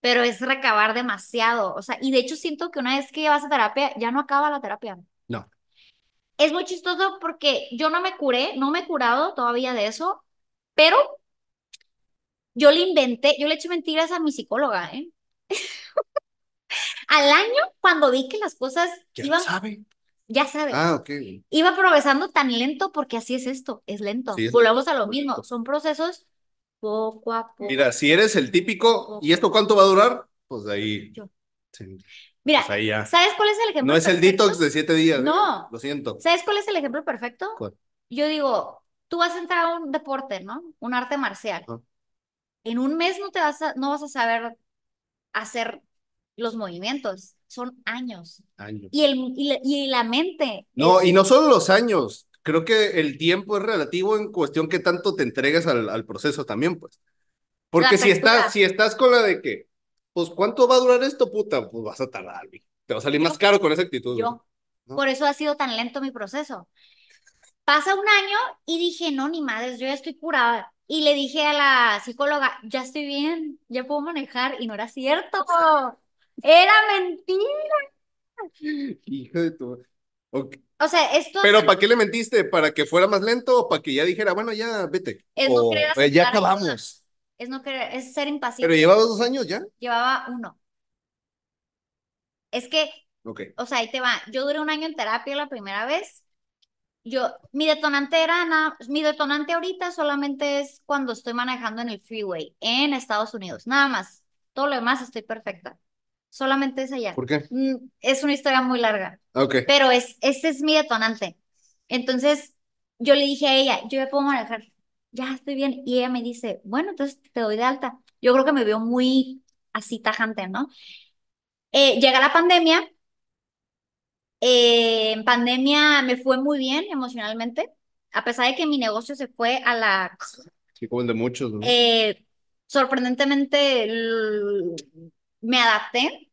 Speaker 2: Pero es recabar demasiado, o sea, y de hecho siento que una vez que vas a terapia, ya no acaba la terapia. No. Es muy chistoso porque yo no me curé, no me he curado todavía de eso, pero yo le inventé, yo le eché mentiras a mi psicóloga, ¿eh? Al año, cuando vi que las cosas ya Sabe. Ya sabe. Ah, ok. Iba progresando tan lento porque así es esto, es lento. Volvamos a lo mismo, son procesos poco a poco. Mira,
Speaker 1: si eres el típico, ¿y esto cuánto va a durar? Pues ahí. Mira, pues ¿sabes
Speaker 2: cuál es el ejemplo? No es el
Speaker 1: detox de siete días. ¿eh? No. Lo siento.
Speaker 2: ¿Sabes cuál es el ejemplo perfecto? Yo digo, tú vas a entrar a un deporte, ¿no? Un arte marcial en un mes no te vas a, no vas a saber hacer los movimientos, son años. Y, y, la, mente.
Speaker 1: No, y no solo los años, creo que el tiempo es relativo en cuestión que tanto te entregues al, proceso también, pues. Porque si estás, si estás con la de que, pues, ¿cuánto va a durar esto, puta? Pues vas a tardar, te va a salir más caro con esa actitud.
Speaker 2: Por eso ha sido tan lento mi proceso. Pasa un año y dije, no, ni madres, yo ya estoy curada. Y le dije a la psicóloga, ya estoy bien, ya puedo manejar. Y no era cierto. Era mentira.
Speaker 1: Hijo de tu... O
Speaker 2: sea, esto... Pero ¿para qué le mentiste?
Speaker 1: ¿Para que fuera más lento o para que ya dijera, bueno, ya vete? Es o, ya acabamos.
Speaker 2: Es, no querer, es ser impaciente. ¿Pero llevaba dos años ya? Llevaba uno. Es que, okay. o sea, ahí te va. Yo duré un año en terapia la primera vez yo, mi detonante era, mi detonante ahorita solamente es cuando estoy manejando en el freeway en Estados Unidos, nada más. Todo lo demás estoy perfecta. Solamente es allá. ¿Por qué? Mm, es una historia muy larga. Okay. Pero es, ese es mi detonante. Entonces, yo le dije a ella, yo ya puedo manejar, ya estoy bien. Y ella me dice, bueno, entonces te doy de alta. Yo creo que me veo muy así tajante, ¿no? Eh, llega la pandemia eh, en pandemia me fue muy bien emocionalmente, a pesar de que mi negocio se fue a la...
Speaker 1: Sí, como el de muchos.
Speaker 2: Eh, sorprendentemente me adapté,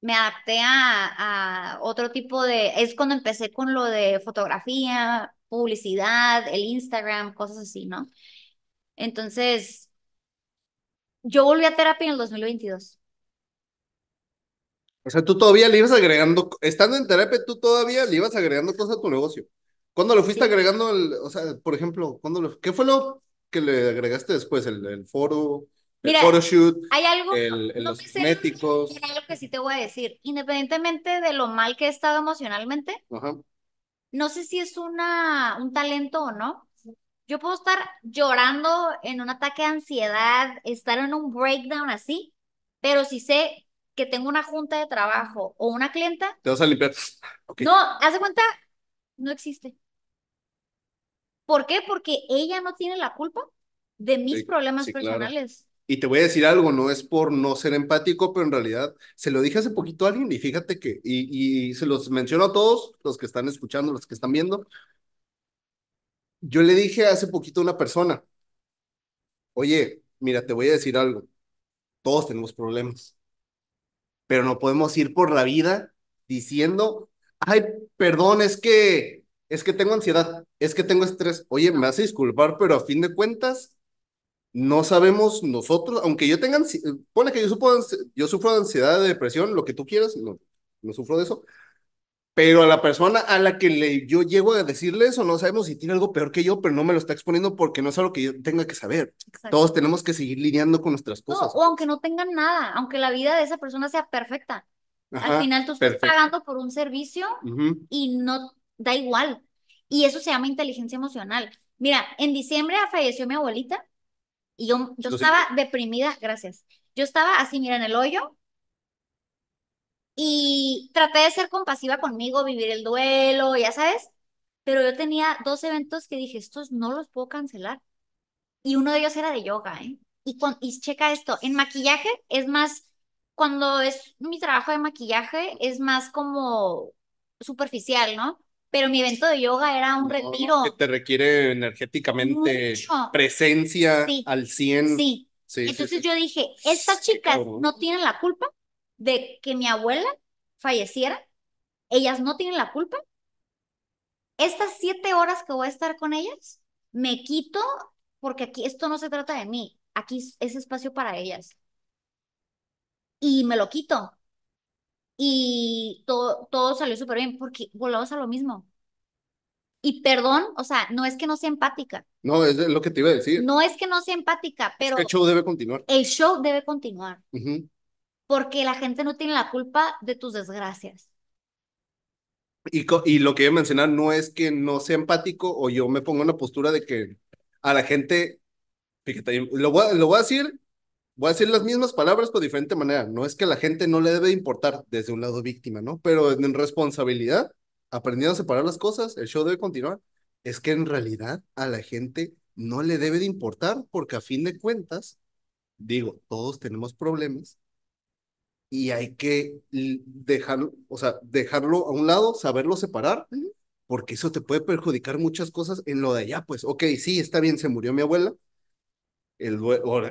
Speaker 2: me adapté a, a, otro tipo de, es cuando empecé con lo de fotografía, publicidad, el Instagram, cosas así, ¿no? Entonces, yo volví a terapia en el 2022.
Speaker 1: O sea, tú todavía le ibas agregando, estando en terapia, tú todavía le ibas agregando cosas a tu negocio. ¿Cuándo lo fuiste agregando, o sea, por ejemplo, ¿cuándo ¿qué fue lo que le agregaste después? ¿El, el foro?
Speaker 2: El Mira, photoshoot, hay algo, el,
Speaker 1: los Hay algo
Speaker 2: que sí te voy a decir. Independientemente de lo mal que he estado emocionalmente, no sé si es una, un talento o no. Yo puedo estar llorando en un ataque de ansiedad, estar en un breakdown así, pero si sé que tengo una junta de trabajo o una clienta. Te vas a limpiar. No, haz cuenta, no existe. ¿Por qué? Porque ella no tiene la culpa de mis problemas personales.
Speaker 1: Y te voy a decir algo, no es por no ser empático, pero en realidad se lo dije hace poquito a alguien y fíjate que, y, y se los menciono a todos, los que están escuchando, los que están viendo. Yo le dije hace poquito a una persona, oye, mira, te voy a decir algo, todos tenemos problemas pero no podemos ir por la vida diciendo, ay, perdón, es que, es que tengo ansiedad, es que tengo estrés. Oye, me vas a disculpar, pero a fin de cuentas, no sabemos nosotros, aunque yo tenga, pone que yo, yo sufro de ansiedad, de depresión, lo que tú quieras, no, no sufro de eso, pero a la persona a la que le, yo llego a decirle eso, no sabemos si tiene algo peor que yo, pero no me lo está exponiendo porque no es algo que yo tenga que saber. Todos tenemos que seguir lidiando con nuestras cosas. o
Speaker 2: aunque no tengan nada, aunque la vida de esa persona sea perfecta. Al final tú estás pagando por un servicio y no da igual. Y eso se llama inteligencia emocional. Mira, en diciembre falleció mi abuelita y yo, yo estaba deprimida, gracias. Yo estaba así, mira, en el hoyo, y traté de ser compasiva conmigo, vivir el duelo, ya sabes. Pero yo tenía dos eventos que dije, estos no los puedo cancelar. Y uno de ellos era de yoga, ¿eh? Y, con, y checa esto, en maquillaje es más, cuando es mi trabajo de maquillaje, es más como superficial, ¿no? pero mi evento de yoga era un retiro.
Speaker 1: Que te requiere energéticamente presencia al 100. Sí. Entonces
Speaker 2: yo dije, estas chicas no tienen la culpa de que mi abuela falleciera, ellas no tienen la culpa. Estas siete horas que voy a estar con ellas, me quito porque aquí esto no se trata de mí, aquí es espacio para ellas. Y me lo quito. Y todo, todo salió súper bien porque volvamos a lo mismo. Y perdón, o sea, no es que no sea empática.
Speaker 1: No, es lo que te iba a decir. No
Speaker 2: es que no sea empática, pero... El show debe continuar. El show debe continuar porque la gente no tiene la culpa de tus desgracias.
Speaker 1: Y, lo que a mencionar no es que no sea empático o yo me pongo en la postura de que a la gente, lo voy, a, decir, voy a decir las mismas palabras pero diferente manera. No es que a la gente no le debe importar desde un lado víctima, ¿no? Pero en responsabilidad, aprendiendo a separar las cosas, el show debe continuar. Es que en realidad a la gente no le debe de importar porque a fin de cuentas, digo, todos tenemos problemas y hay que dejarlo, o sea, dejarlo a un lado, saberlo separar, porque eso te puede perjudicar muchas cosas en lo de allá, pues, ok, sí, está bien, se murió mi abuela, el,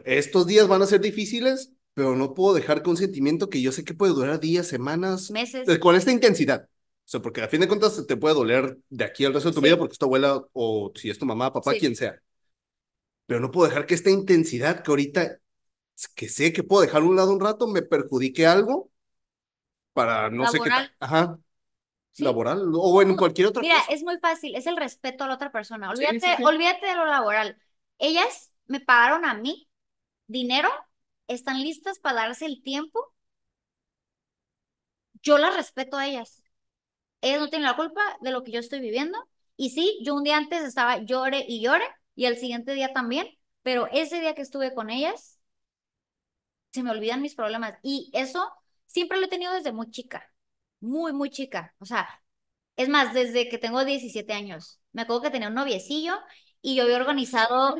Speaker 1: estos días van a ser difíciles, pero no puedo dejar que un sentimiento que yo sé que puede durar días, semanas, meses, eh, con esta intensidad. O sea, porque a fin de cuentas te puede doler de aquí al resto de tu vida porque es tu abuela o si es tu mamá, papá, quien sea. Pero no puedo dejar que esta intensidad que ahorita que sé que puedo dejar a un lado un rato, me perjudique algo para no sé qué. Ajá. Laboral o en cualquier otra mira,
Speaker 2: es muy fácil, es el respeto a la otra persona. Olvídate, olvídate de lo laboral. Ellas me pagaron a mí dinero, están listas para darse el tiempo. Yo las respeto a ellas. Ellas no tienen la culpa de lo que yo estoy viviendo. Y sí, yo un día antes estaba llore y llore, y el siguiente día también, pero ese día que estuve con ellas, se me olvidan mis problemas. Y eso siempre lo he tenido desde muy chica, muy, muy chica. O sea, es más, desde que tengo 17 años. Me acuerdo que tenía un noviecillo y yo había organizado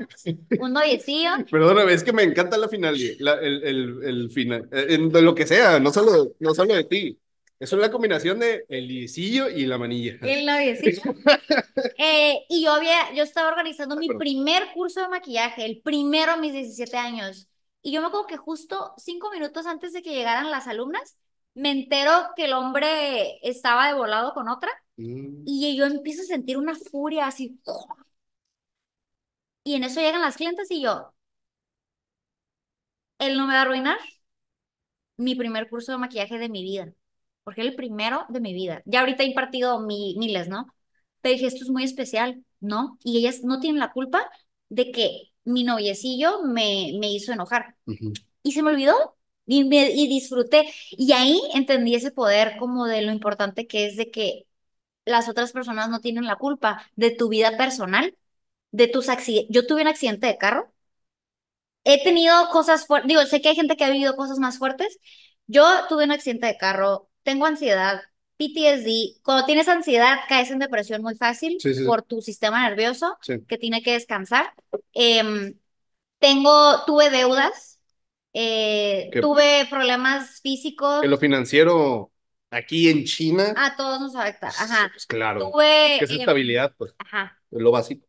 Speaker 2: un noviecillo.
Speaker 1: Perdóname, es que me encanta la final, el, final, eh, en lo que sea, no solo, no solo de ti. Eso es la combinación de el liecillo y la manilla. El
Speaker 2: noviecillo. Eh, y yo había, yo estaba organizando ah, mi primer curso de maquillaje, el primero a mis 17 años. Y yo me acuerdo que justo cinco minutos antes de que llegaran las alumnas, me entero que el hombre estaba de volado con otra mm. y yo empiezo a sentir una furia así. Y en eso llegan las clientes y yo, él no me va a arruinar mi primer curso de maquillaje de mi vida, porque el primero de mi vida. Ya ahorita he impartido miles, ¿no? Te dije, esto es muy especial, ¿no? Y ellas no tienen la culpa de que mi noviecillo me, me hizo enojar. Y se me olvidó y, y disfruté. Y ahí entendí ese poder como de lo importante que es de que las otras personas no tienen la culpa de tu vida personal, de tus accidentes. Yo tuve un accidente de carro. He tenido cosas fuertes, digo, sé que hay gente que ha vivido cosas más fuertes. Yo tuve un accidente de carro, tengo ansiedad, PTSD, cuando tienes ansiedad caes en depresión muy fácil por tu sistema nervioso que tiene que descansar. Em, tengo, tuve deudas, eh, tuve problemas físicos. En lo
Speaker 1: financiero aquí en China.
Speaker 2: A todos nos afecta, pues, ajá. Pues, claro. Tuve, em, estabilidad, pues. Ajá. lo básico.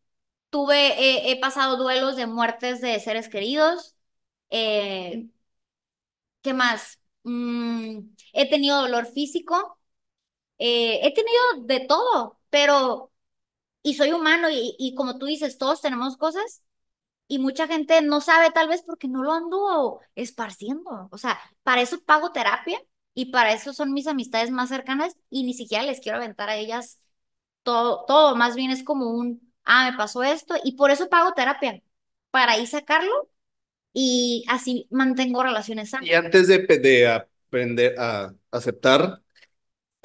Speaker 2: Tuve, he pasado duelos de muertes de seres queridos. Eh, ¿Qué más? Mm, he tenido dolor físico. Eh, he tenido de todo, pero, y soy humano y, y, como tú dices, todos tenemos cosas y mucha gente no sabe tal vez porque no lo ando esparciendo. O sea, para eso pago terapia y para eso son mis amistades más cercanas y ni siquiera les quiero aventar a ellas todo, todo, más bien es como un, ah, me pasó esto y por eso pago terapia, para ahí sacarlo y así mantengo relaciones sanas. Y antes
Speaker 1: de, de aprender a aceptar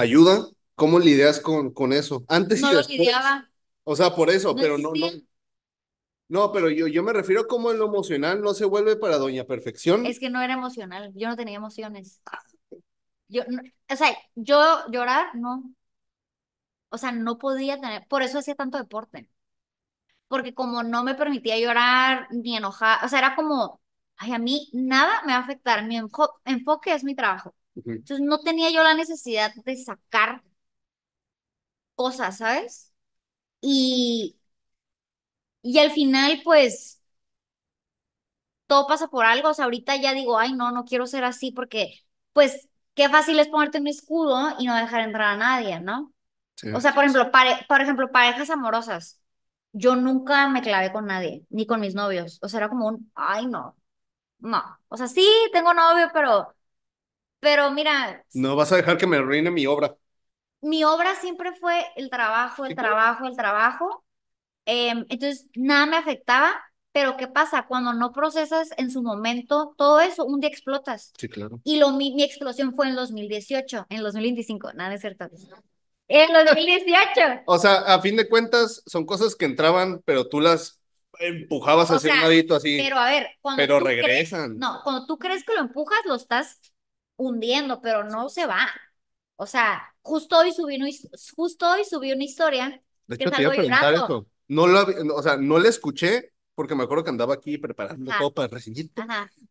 Speaker 1: ayuda, ¿cómo lidias con, con eso? Antes no y Lidiaba. O sea, por eso, pero no, no. No, pero yo, yo me refiero como cómo en lo emocional no se vuelve para Doña Perfección. Es que
Speaker 2: no era emocional, yo no tenía emociones. Yo, o sea, yo llorar no. O sea, no podía tener, por eso hacía tanto deporte. Porque como no me permitía llorar ni enojar, o sea, era como, ay, a mí nada me va a afectar, mi enfoque es mi trabajo. Entonces no tenía yo la necesidad de sacar cosas, ¿sabes? Y, y al final, pues, todo pasa por algo. O sea, ahorita ya digo, ay, no, no quiero ser así porque, pues, qué fácil es ponerte un escudo y no dejar entrar a nadie, ¿no? O sea, por ejemplo, por ejemplo, parejas amorosas. Yo nunca me clavé con nadie, ni con mis novios. O sea, era como un, ay, no, no. O sea, sí, tengo novio, pero pero mira.
Speaker 1: No vas a dejar que me arruine mi obra.
Speaker 2: Mi obra siempre fue el trabajo, el trabajo, el trabajo. Em, entonces, nada me afectaba. Pero ¿qué pasa? Cuando no procesas en su momento todo eso, un día explotas. Sí, claro. Y lo, mi, mi explosión fue en 2018, en 2025, nada es cierto. En 2018.
Speaker 1: o sea, a fin de cuentas, son cosas que entraban, pero tú las empujabas hacia un ladito así. Pero
Speaker 2: a ver, cuando pero regresan. no, cuando tú crees que lo empujas, lo estás hundiendo, pero no se va. O sea, justo hoy subí, una, justo hoy subí una historia. que te iba a preguntar
Speaker 1: No lo, o sea, no la escuché porque me acuerdo que andaba aquí preparando todo para recibir.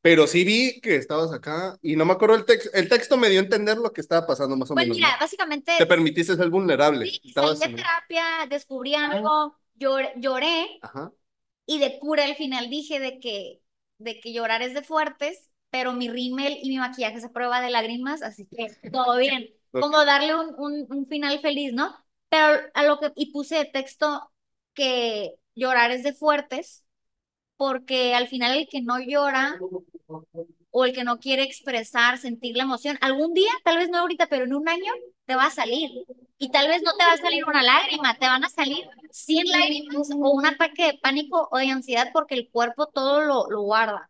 Speaker 1: Pero sí vi que estabas acá y no me acuerdo el texto. El texto me dio a entender lo que estaba pasando más o pues menos.
Speaker 2: básicamente. Te
Speaker 1: permitiste ser vulnerable. de terapia,
Speaker 2: descubrí ah. algo, lloré. Y de cura al final dije de que, de que llorar es de fuertes pero mi rímel y mi maquillaje se prueba de lágrimas, así que todo bien. Como darle un, final feliz, ¿no? Pero a lo que, y puse de texto que llorar es de fuertes, porque al final el que no llora o el que no quiere expresar, sentir la emoción, algún día, tal vez no ahorita, pero en un año, te va a salir. Y tal vez no te va a salir una lágrima, te van a salir 100 lágrimas o un ataque de pánico o de ansiedad porque el cuerpo todo lo guarda.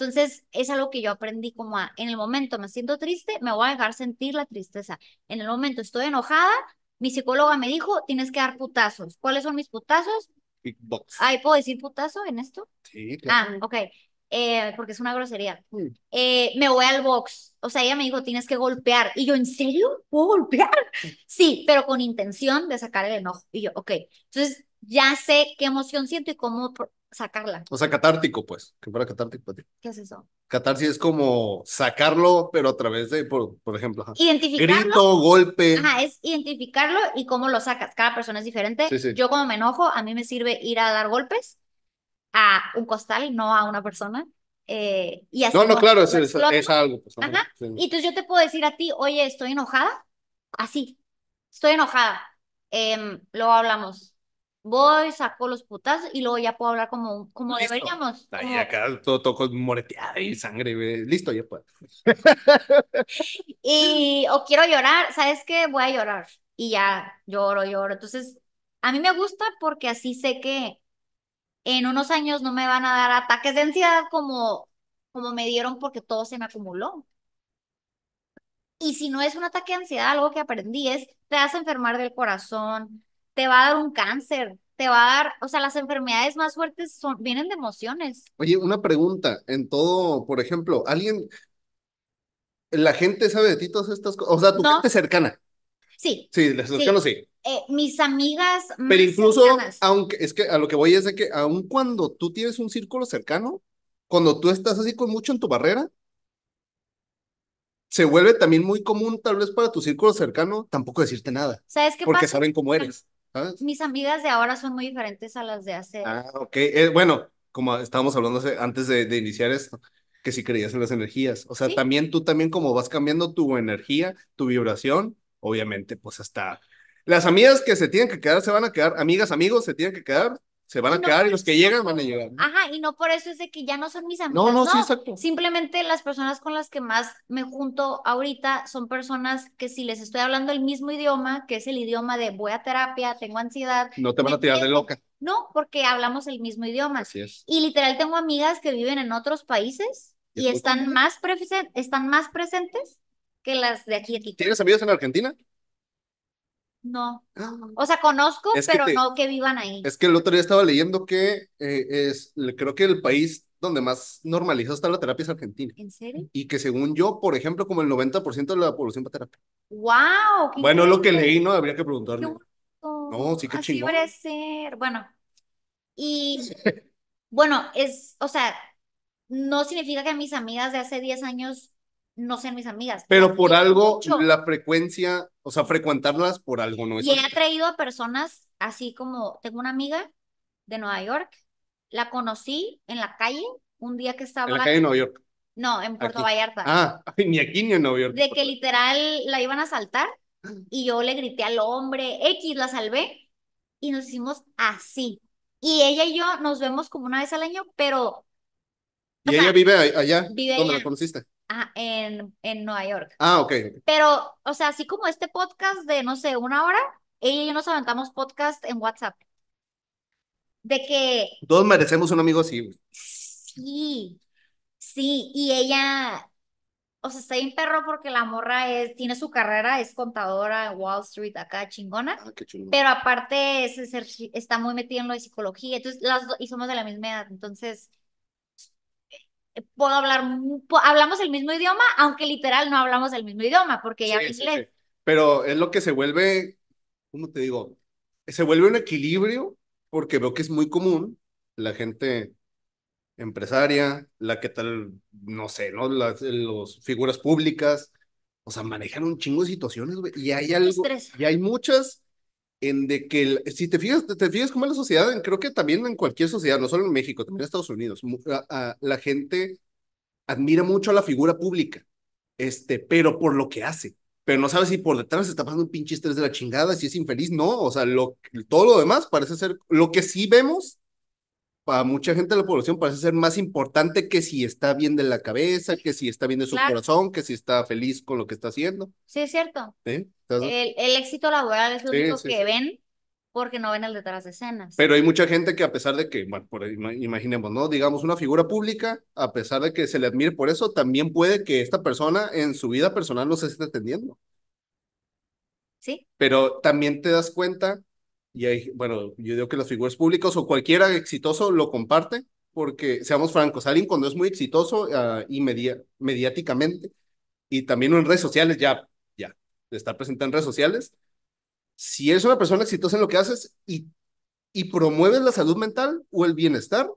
Speaker 2: Entonces, es algo que yo aprendí como a, en el momento me siento triste, me voy a dejar sentir la tristeza. En el momento estoy enojada, mi psicóloga me dijo, tienes que dar putazos. ¿Cuáles son mis putazos? Kickbox. Ay, ¿puedo decir putazo en esto? Sí, claro. Ah, ok. Eh, porque es una grosería. Mm. Eh, me voy al box. O sea, ella me dijo, tienes que golpear. Y yo, ¿en serio? ¿Puedo golpear? Sí, pero con intención de sacar el enojo. Y yo, ok. Entonces, ya sé qué emoción siento y cómo sacarla. O
Speaker 1: sea, catártico, pues, que para ¿Qué es eso? Catarsis es como sacarlo, pero a través de, por, por ejemplo, identificarlo. Grito, golpe. Ajá,
Speaker 2: es identificarlo y cómo lo sacas. Cada persona es diferente. Yo como me enojo, a mí me sirve ir a dar golpes a un costal, no a una persona. Eh, y así no, no, claro, es,
Speaker 1: algo. Pues, ajá. Y
Speaker 2: entonces yo te puedo decir a ti, oye, estoy enojada, así, estoy enojada. Lo em, luego hablamos, voy, saco los putas y luego ya puedo hablar como, como deberíamos. Ahí
Speaker 1: acá todo toco moreteada y sangre, Listo, ya puedo.
Speaker 2: y o quiero llorar, ¿sabes qué? Voy a llorar y ya lloro, lloro. Entonces, a mí me gusta porque así sé que en unos años no me van a dar ataques de ansiedad como, como me dieron porque todo se me acumuló. Y si no es un ataque de ansiedad, algo que aprendí es, te vas a enfermar del corazón, te va a dar un cáncer, te va a dar, o sea, las enfermedades más fuertes son, vienen de emociones.
Speaker 1: Oye, una pregunta, en todo, por ejemplo, alguien, la gente sabe de ti todas estas cosas, o sea, tu gente cercana. Sí. Sí, les cercano sí.
Speaker 2: Eh, mis amigas. Pero incluso,
Speaker 1: aunque, es que a lo que voy es de que, aun cuando tú tienes un círculo cercano, cuando tú estás así con mucho en tu barrera, se vuelve también muy común, tal vez para tu círculo cercano, tampoco decirte nada.
Speaker 2: ¿Sabes qué Porque saben cómo eres. Mis amigas de ahora son muy diferentes a las de hace. Ah,
Speaker 1: ok. Eh, bueno, como estábamos hablando antes de, iniciar esto, que si creías en las energías. O sea, también tú también como vas cambiando tu energía, tu vibración, obviamente, pues hasta las amigas que se tienen que quedar se van a quedar, amigas, amigos se tienen que quedar se van a quedar y los que llegan van a llegar.
Speaker 2: Ajá, y no por eso es de que ya no son mis amigos. No, no, sí, exacto. Simplemente las personas con las que más me junto ahorita son personas que si les estoy hablando el mismo idioma, que es el idioma de voy a terapia, tengo ansiedad. No te van a tirar de loca. No, porque hablamos el mismo idioma. Así es. Y literal tengo amigas que viven en otros países y, están, más están más presentes que las de aquí, aquí. ¿Tienes
Speaker 1: amigas en Argentina?
Speaker 2: No. Ah. O sea, conozco, pero no que vivan ahí.
Speaker 1: Es que el otro día estaba leyendo que eh, es, creo que el país donde más normalizado está la terapia es Argentina.
Speaker 2: ¿En serio? Y
Speaker 1: que según yo, por ejemplo, como el 90% de la población va a terapia.
Speaker 2: ¡Wow! Bueno, lo que leí,
Speaker 1: ¿no? Habría que preguntarle.
Speaker 2: no, sí que Así chingón. ser. Bueno, y bueno, es, o sea, no significa que mis amigas de hace 10 años no sean mis amigas.
Speaker 1: Pero por algo, la frecuencia, o sea, frecuentarlas por algo no es. Y he
Speaker 2: atraído a personas así como, tengo una amiga de Nueva York, la conocí en la calle un día que estaba. En la calle de Nueva York. No, en Puerto Vallarta. Ah,
Speaker 1: ni aquí ni en Nueva York. De que
Speaker 2: literal la iban a saltar y yo le grité al hombre, X, la salvé y nos hicimos así. Y ella y yo nos vemos como una vez al año, pero... ¿Y ella vive
Speaker 1: allá? Vive la conociste?
Speaker 2: Ah, en, en Nueva York. Ah, ok. Pero, o sea, así como este podcast de, no sé, una hora, ella y yo nos aventamos podcast en WhatsApp. De que...
Speaker 1: Todos merecemos un amigo así.
Speaker 2: Sí, sí, y ella, o sea, está bien perro porque la morra es, tiene su carrera, es contadora en Wall Street, acá chingona, Ah, qué pero aparte es, está muy metida en lo de psicología, entonces las dos, y somos de la misma edad, entonces eh, puedo hablar, hablamos el mismo idioma, aunque literal no hablamos el mismo idioma, porque ya inglés.
Speaker 1: Pero es lo que se vuelve, ¿cómo te digo? Se vuelve un equilibrio, porque veo que es muy común la gente empresaria, la que tal, no sé, ¿no? Las figuras públicas, o sea, manejan un chingo de situaciones, güey. Y hay algo, y hay muchas en de que, si te fijas, te, fijas la sociedad, creo que también en cualquier sociedad, no solo en México, también en Estados Unidos, la gente admira mucho a la figura pública, este, pero por lo que hace. Pero no sabes si por detrás está pasando un pinche estrés de la chingada, si es infeliz, no. O sea, lo, todo lo demás parece ser lo que sí vemos para mucha gente de la población parece ser más importante que si está bien de la cabeza, que si está bien de su corazón, que si está feliz con lo que está haciendo.
Speaker 2: Sí, es cierto. El, éxito laboral es lo único que ven porque no ven el detrás de escenas.
Speaker 1: Pero hay mucha gente que a pesar de que, bueno, por, imaginemos, ¿no? Digamos una figura pública, a pesar de que se le admire por eso, también puede que esta persona en su vida personal no se esté atendiendo. Sí. Pero también te das cuenta y bueno, yo digo que las figuras públicas o cualquiera exitoso lo comparte, porque seamos francos, alguien cuando es muy exitoso ah, y mediáticamente y también en redes sociales, ya, ya, está presente en redes sociales, si eres una persona exitosa en lo que haces y, y promueves la salud mental o el bienestar,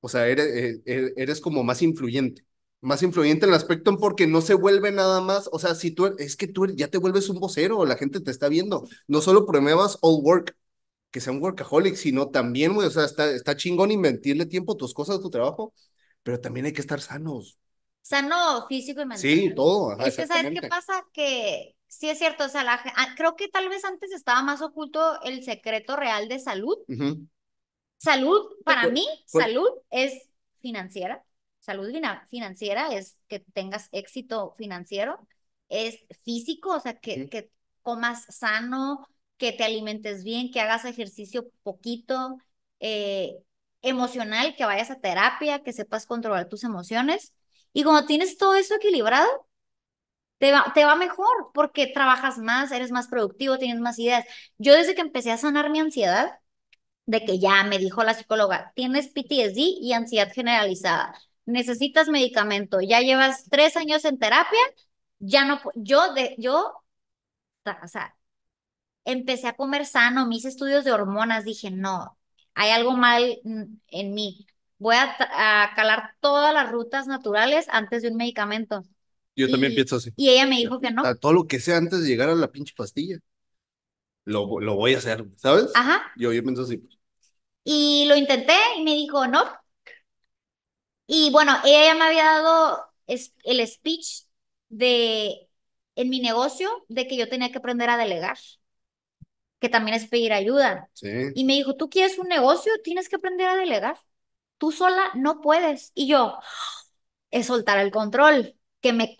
Speaker 1: o sea, eres eh, eh, como más influyente más influyente en el aspecto porque no se vuelve nada más, o sea, si tú, es que tú ya te vuelves un vocero, la gente te está viendo, no solo promuevas all work, que sea un workaholic, sino también, güey, o sea, está, está chingón invertirle tiempo a tus cosas, a tu trabajo, pero también hay que estar sanos.
Speaker 2: Sano físico y mental. Sí, todo. Ajá, que, ¿sabes qué pasa? Que sí es cierto, o sea, la, ah, creo que tal vez antes estaba más oculto el secreto real de salud. Salud, para pues, mí, pues salud es financiera salud financiera es que tengas éxito financiero, es físico, o sea, que, comas sano, que te alimentes bien, que hagas ejercicio poquito, eh, emocional, que vayas a terapia, que sepas controlar tus emociones. Y cuando tienes todo eso equilibrado, te va, te va mejor porque trabajas más, eres más productivo, tienes más ideas. Yo desde que empecé a sanar mi ansiedad, de que ya me dijo la psicóloga, tienes PTSD y ansiedad generalizada necesitas medicamento, ya llevas tres años en terapia, ya no, yo, de, yo, o sea, empecé a comer sano, mis estudios de hormonas, dije, no, hay algo mal en mí, voy a, calar todas las rutas naturales antes de un medicamento.
Speaker 1: Yo también pienso así.
Speaker 2: Y ella me dijo que no.
Speaker 1: todo lo que sea antes de llegar a la pinche pastilla. Lo, lo voy a hacer, ¿sabes? Ajá. yo pienso así.
Speaker 2: Y lo intenté y me dijo, no, y bueno, ella me había dado el speech de en mi negocio de que yo tenía que aprender a delegar, que también es pedir ayuda. Y me dijo, tú quieres un negocio, tienes que aprender a delegar. Tú sola no puedes. Y yo, es soltar el control, que me...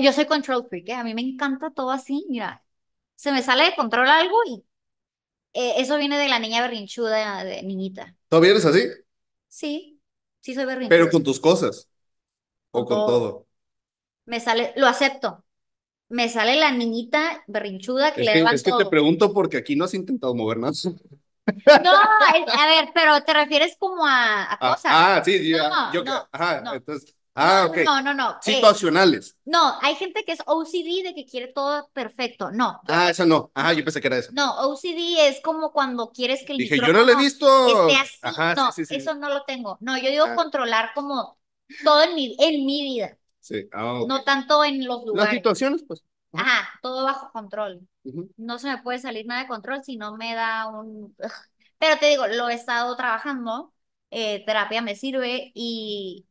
Speaker 2: Yo soy control freak, ¿eh? a mí me encanta todo así, mira, se me sale de control algo y eh, eso viene de la niña berrinchuda, de niñita.
Speaker 1: ¿Todavía es así?
Speaker 2: Sí. Sí soy berrinchuda. Pero
Speaker 1: con tus cosas. O con, todo.
Speaker 2: Me sale, lo acepto. Me sale la niñita berrinchuda que es le que, Es que te
Speaker 1: pregunto porque aquí no has intentado mover nada.
Speaker 2: No, a ver, pero te refieres como a, ah, cosas. Ah, sí, yo, ajá,
Speaker 1: entonces Ah, ok. No, no, no. Eh, Situacionales.
Speaker 2: no, hay gente que es OCD de que quiere todo perfecto. No.
Speaker 1: Ah, eso no. Ajá, yo pensé que era eso.
Speaker 2: No, OCD es como cuando quieres que el Dije, yo no lo he visto. Esté así. Ajá, sí, sí, eso no lo tengo. No, yo digo ah. controlar como todo en mi, en mi vida.
Speaker 1: Sí. Ah, No
Speaker 2: tanto en los lugares. Las
Speaker 1: situaciones, pues.
Speaker 2: Ajá, todo bajo control. No se me puede salir nada de control si no me da un... Pero te digo, lo he estado trabajando, eh, terapia me sirve y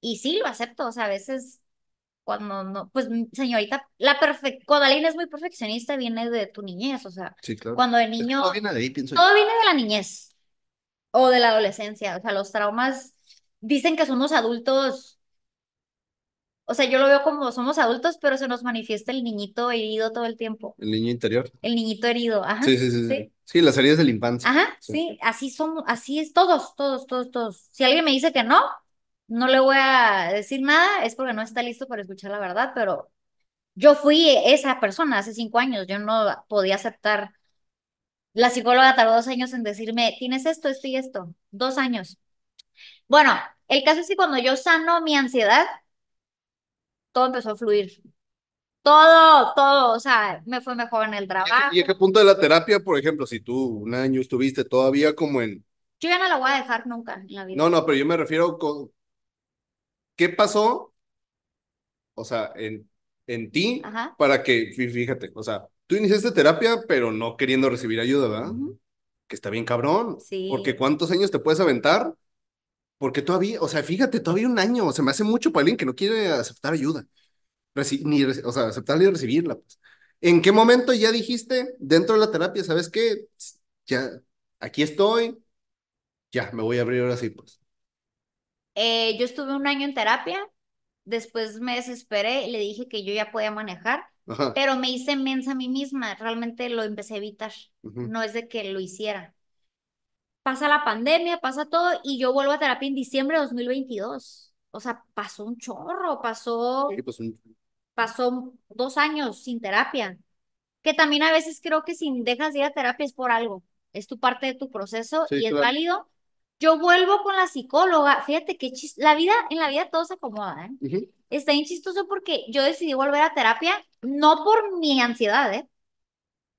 Speaker 2: y sí, lo acepto, o sea, a veces cuando no, pues señorita, la perfecta, cuando es muy perfeccionista viene de tu niñez, o sea, cuando el niño... Todo viene de
Speaker 1: ahí, pienso. Todo viene
Speaker 2: de la niñez o de la adolescencia, o sea, los traumas dicen que somos adultos, o sea, yo lo veo como somos adultos, pero se nos manifiesta el niñito herido todo el tiempo. El niño interior. El niñito herido, ajá. Sí, sí, sí.
Speaker 1: Sí, las heridas de la infancia. Ajá, sí.
Speaker 2: así somos, así es, todos, todos, todos, todos. Si alguien me dice que no, no le voy a decir nada, es porque no está listo para escuchar la verdad, pero yo fui esa persona hace cinco años, yo no podía aceptar. La psicóloga tardó dos años en decirme, tienes esto, esto y esto, dos años. Bueno, el caso es que cuando yo sano mi ansiedad, todo empezó a fluir. Todo, todo, o sea, me fue mejor en el trabajo. ¿Y a qué punto de la terapia,
Speaker 1: por ejemplo, si tú un año estuviste todavía como en...
Speaker 2: Yo ya no la voy a dejar nunca en la vida. No, no, pero
Speaker 1: yo me refiero con, ¿Qué pasó? O sea, en, en ti para que, fíjate, o sea, tú iniciaste terapia, pero no queriendo recibir ayuda, ¿verdad? Que está bien cabrón. Sí. Porque ¿cuántos años te puedes aventar? Porque todavía, o sea, fíjate, todavía un año, o sea, me hace mucho para alguien que no quiere aceptar ayuda. ni, o sea, aceptarla y recibirla, pues. ¿En qué momento ya dijiste dentro de la terapia, sabes qué? Ya, aquí estoy, ya, me voy a abrir ahora sí, pues.
Speaker 2: Eh, yo estuve un año en terapia, después me desesperé, le dije que yo ya podía manejar, pero me hice mensa a mí misma, realmente lo empecé a evitar, no es de que lo hiciera. Pasa la pandemia, pasa todo y yo vuelvo a terapia en diciembre de 2022. O sea, pasó un chorro, pasó, pues pasó dos años sin terapia, que también a veces creo que si dejas de ir a terapia es por algo, es tu parte de tu proceso y es válido yo vuelvo con la psicóloga, fíjate que chis la vida, en la vida todo se acomoda, ¿eh? Está bien chistoso porque yo decidí volver a terapia, no por mi ansiedad, ¿eh?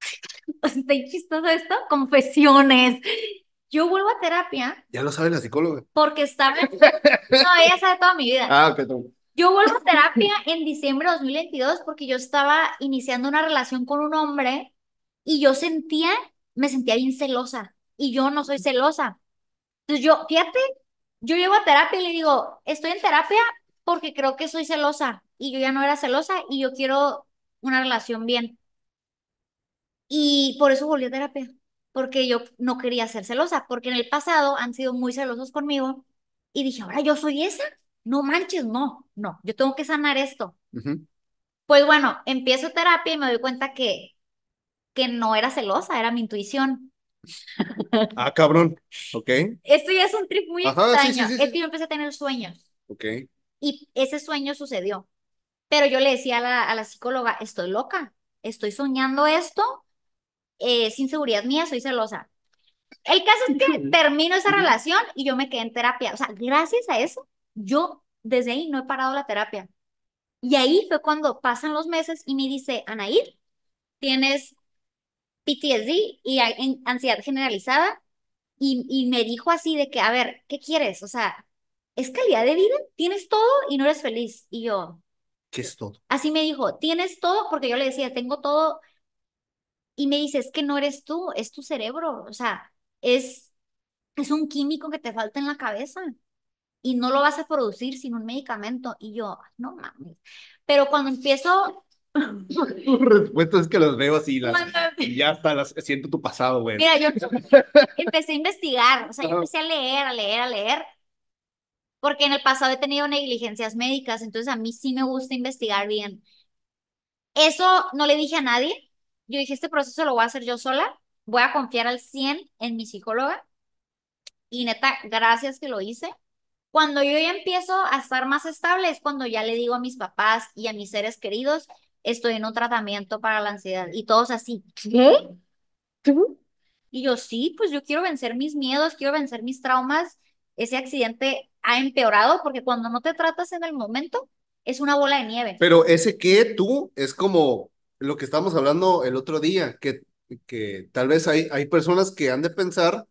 Speaker 2: Está bien chistoso esto, confesiones. Yo vuelvo a terapia.
Speaker 1: Ya lo sabe la psicóloga.
Speaker 2: Porque estaba. No, ella sabe toda mi vida. Ah, Yo vuelvo a terapia en diciembre de 2022 porque yo estaba iniciando una relación con un hombre y yo sentía, me sentía bien celosa y yo no soy celosa. Entonces pues yo, fíjate, yo llego a terapia y le digo, estoy en terapia porque creo que soy celosa y yo ya no era celosa y yo quiero una relación bien. Y por eso volví a terapia, porque yo no quería ser celosa, porque en el pasado han sido muy celosos conmigo y dije, ahora yo soy esa, no manches, no, no, yo tengo que sanar esto. Pues bueno, empiezo terapia y me doy cuenta que, que no era celosa, era mi intuición.
Speaker 1: Ah, cabrón. Ok.
Speaker 2: Esto ya es un trip muy extraño. es que yo empecé a tener sueños. Okay. Y ese sueño sucedió. Pero yo le decía a la, a la psicóloga, estoy loca, estoy soñando esto, eh, sin seguridad mía, soy celosa. El caso es que termino esa relación y yo me quedé en terapia. O sea, gracias a eso, yo desde ahí no he parado la terapia. Y ahí fue cuando pasan los meses y me dice, Anaí, tienes PTSD y ansiedad generalizada y, me dijo así de que, a ver, ¿qué quieres? O sea, ¿es calidad de vida? ¿Tienes todo y no eres feliz? Y yo... ¿Qué es todo? Así me dijo, tienes todo, porque yo le decía, tengo todo. Y me dice, es que no eres tú, es tu cerebro. O sea, es, es un químico que te falta en la cabeza y no lo vas a producir sin un medicamento. Y yo, no mames. Pero cuando empiezo
Speaker 1: tu respuesta es que los veo así, las, y ya está, las siento tu pasado, güey. Mira,
Speaker 2: yo empecé a investigar, o sea, yo empecé a leer, a leer, a leer, porque en el pasado he tenido negligencias médicas, entonces a mí sí me gusta investigar bien. Eso no le dije a nadie, yo dije, este proceso lo voy a hacer yo sola, voy a confiar al 100 en mi psicóloga, y neta, gracias que lo hice. Cuando yo ya empiezo a estar más estable es cuando ya le digo a mis papás y a mis seres queridos, estoy en un tratamiento para la ansiedad. Y todos así, ¿qué? ¿Tú? Y yo, sí, pues yo quiero vencer mis miedos, quiero vencer mis traumas. Ese accidente ha empeorado porque cuando no te tratas en el momento, es una bola de nieve.
Speaker 1: Pero ese que tú es como lo que estábamos hablando el otro día, que, que tal vez hay, hay personas que han de pensar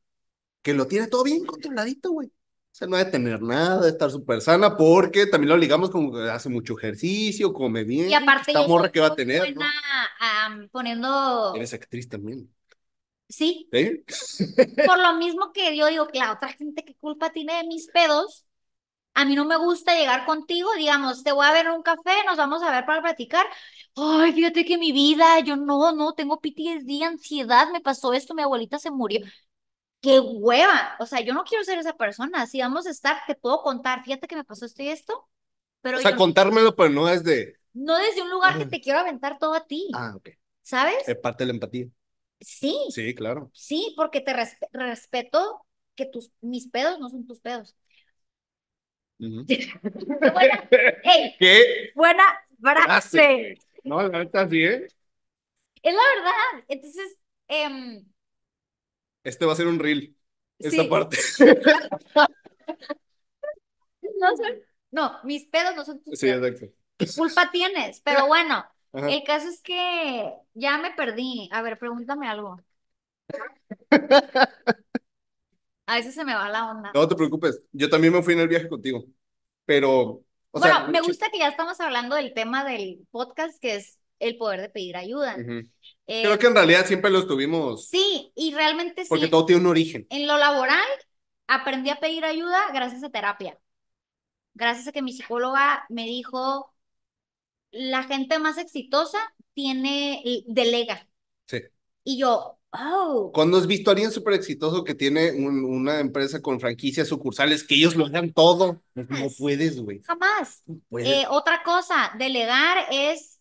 Speaker 1: que lo tiene todo bien
Speaker 2: controladito, güey.
Speaker 1: O sea, no debe de tener nada, de estar súper sana, porque también lo ligamos como que hace mucho ejercicio, come bien. Y aparte, esta morra que va a tener. Buena,
Speaker 2: ¿no? poniendo.
Speaker 1: Eres actriz también. Sí. ¿Eh?
Speaker 2: Por lo mismo que yo digo que la otra gente, ¿qué culpa tiene de mis pedos? A mí no me gusta llegar contigo, digamos, te voy a ver en un café, nos vamos a ver para platicar. Ay, fíjate que mi vida, yo no, no, tengo PTSD, ansiedad, me pasó esto, mi abuelita se murió qué hueva, o sea, yo no quiero ser esa persona, si vamos a estar, te puedo contar, fíjate que me pasó esto y esto, pero... O sea,
Speaker 1: contármelo, pero no desde...
Speaker 2: No desde un lugar que te quiero aventar todo a ti. Ah, ok. ¿Sabes? Es
Speaker 1: parte de la empatía.
Speaker 2: Sí. Sí, claro. Sí, porque te respeto que tus, mis pedos no son tus pedos. buena, hey, ¿Qué? Buena frase.
Speaker 1: No, la verdad, sí, ¿eh?
Speaker 2: Es la verdad. Entonces, em,
Speaker 1: este va a ser un reel.
Speaker 2: Esta parte. no, mis pedos no son tus Sí, exacto. culpa tienes? Pero bueno, el caso es que ya me perdí. A ver, pregúntame algo. A veces se me va la onda.
Speaker 1: No te preocupes, yo también me fui en el viaje contigo, pero... bueno, me
Speaker 2: gusta que ya estamos hablando del tema del podcast, que es el poder de pedir ayuda. Creo eh, que en realidad
Speaker 1: siempre lo tuvimos.
Speaker 2: Sí, y realmente sí. Porque
Speaker 1: todo tiene un origen.
Speaker 2: En lo laboral, aprendí a pedir ayuda gracias a terapia. Gracias a que mi psicóloga me dijo, la gente más exitosa tiene, delega. Sí. Y yo, oh.
Speaker 1: Cuando has visto a alguien súper exitoso que tiene una empresa con franquicias, sucursales, que ellos lo hagan todo, pues no puedes, güey.
Speaker 2: Jamás. Eh, otra cosa, delegar es,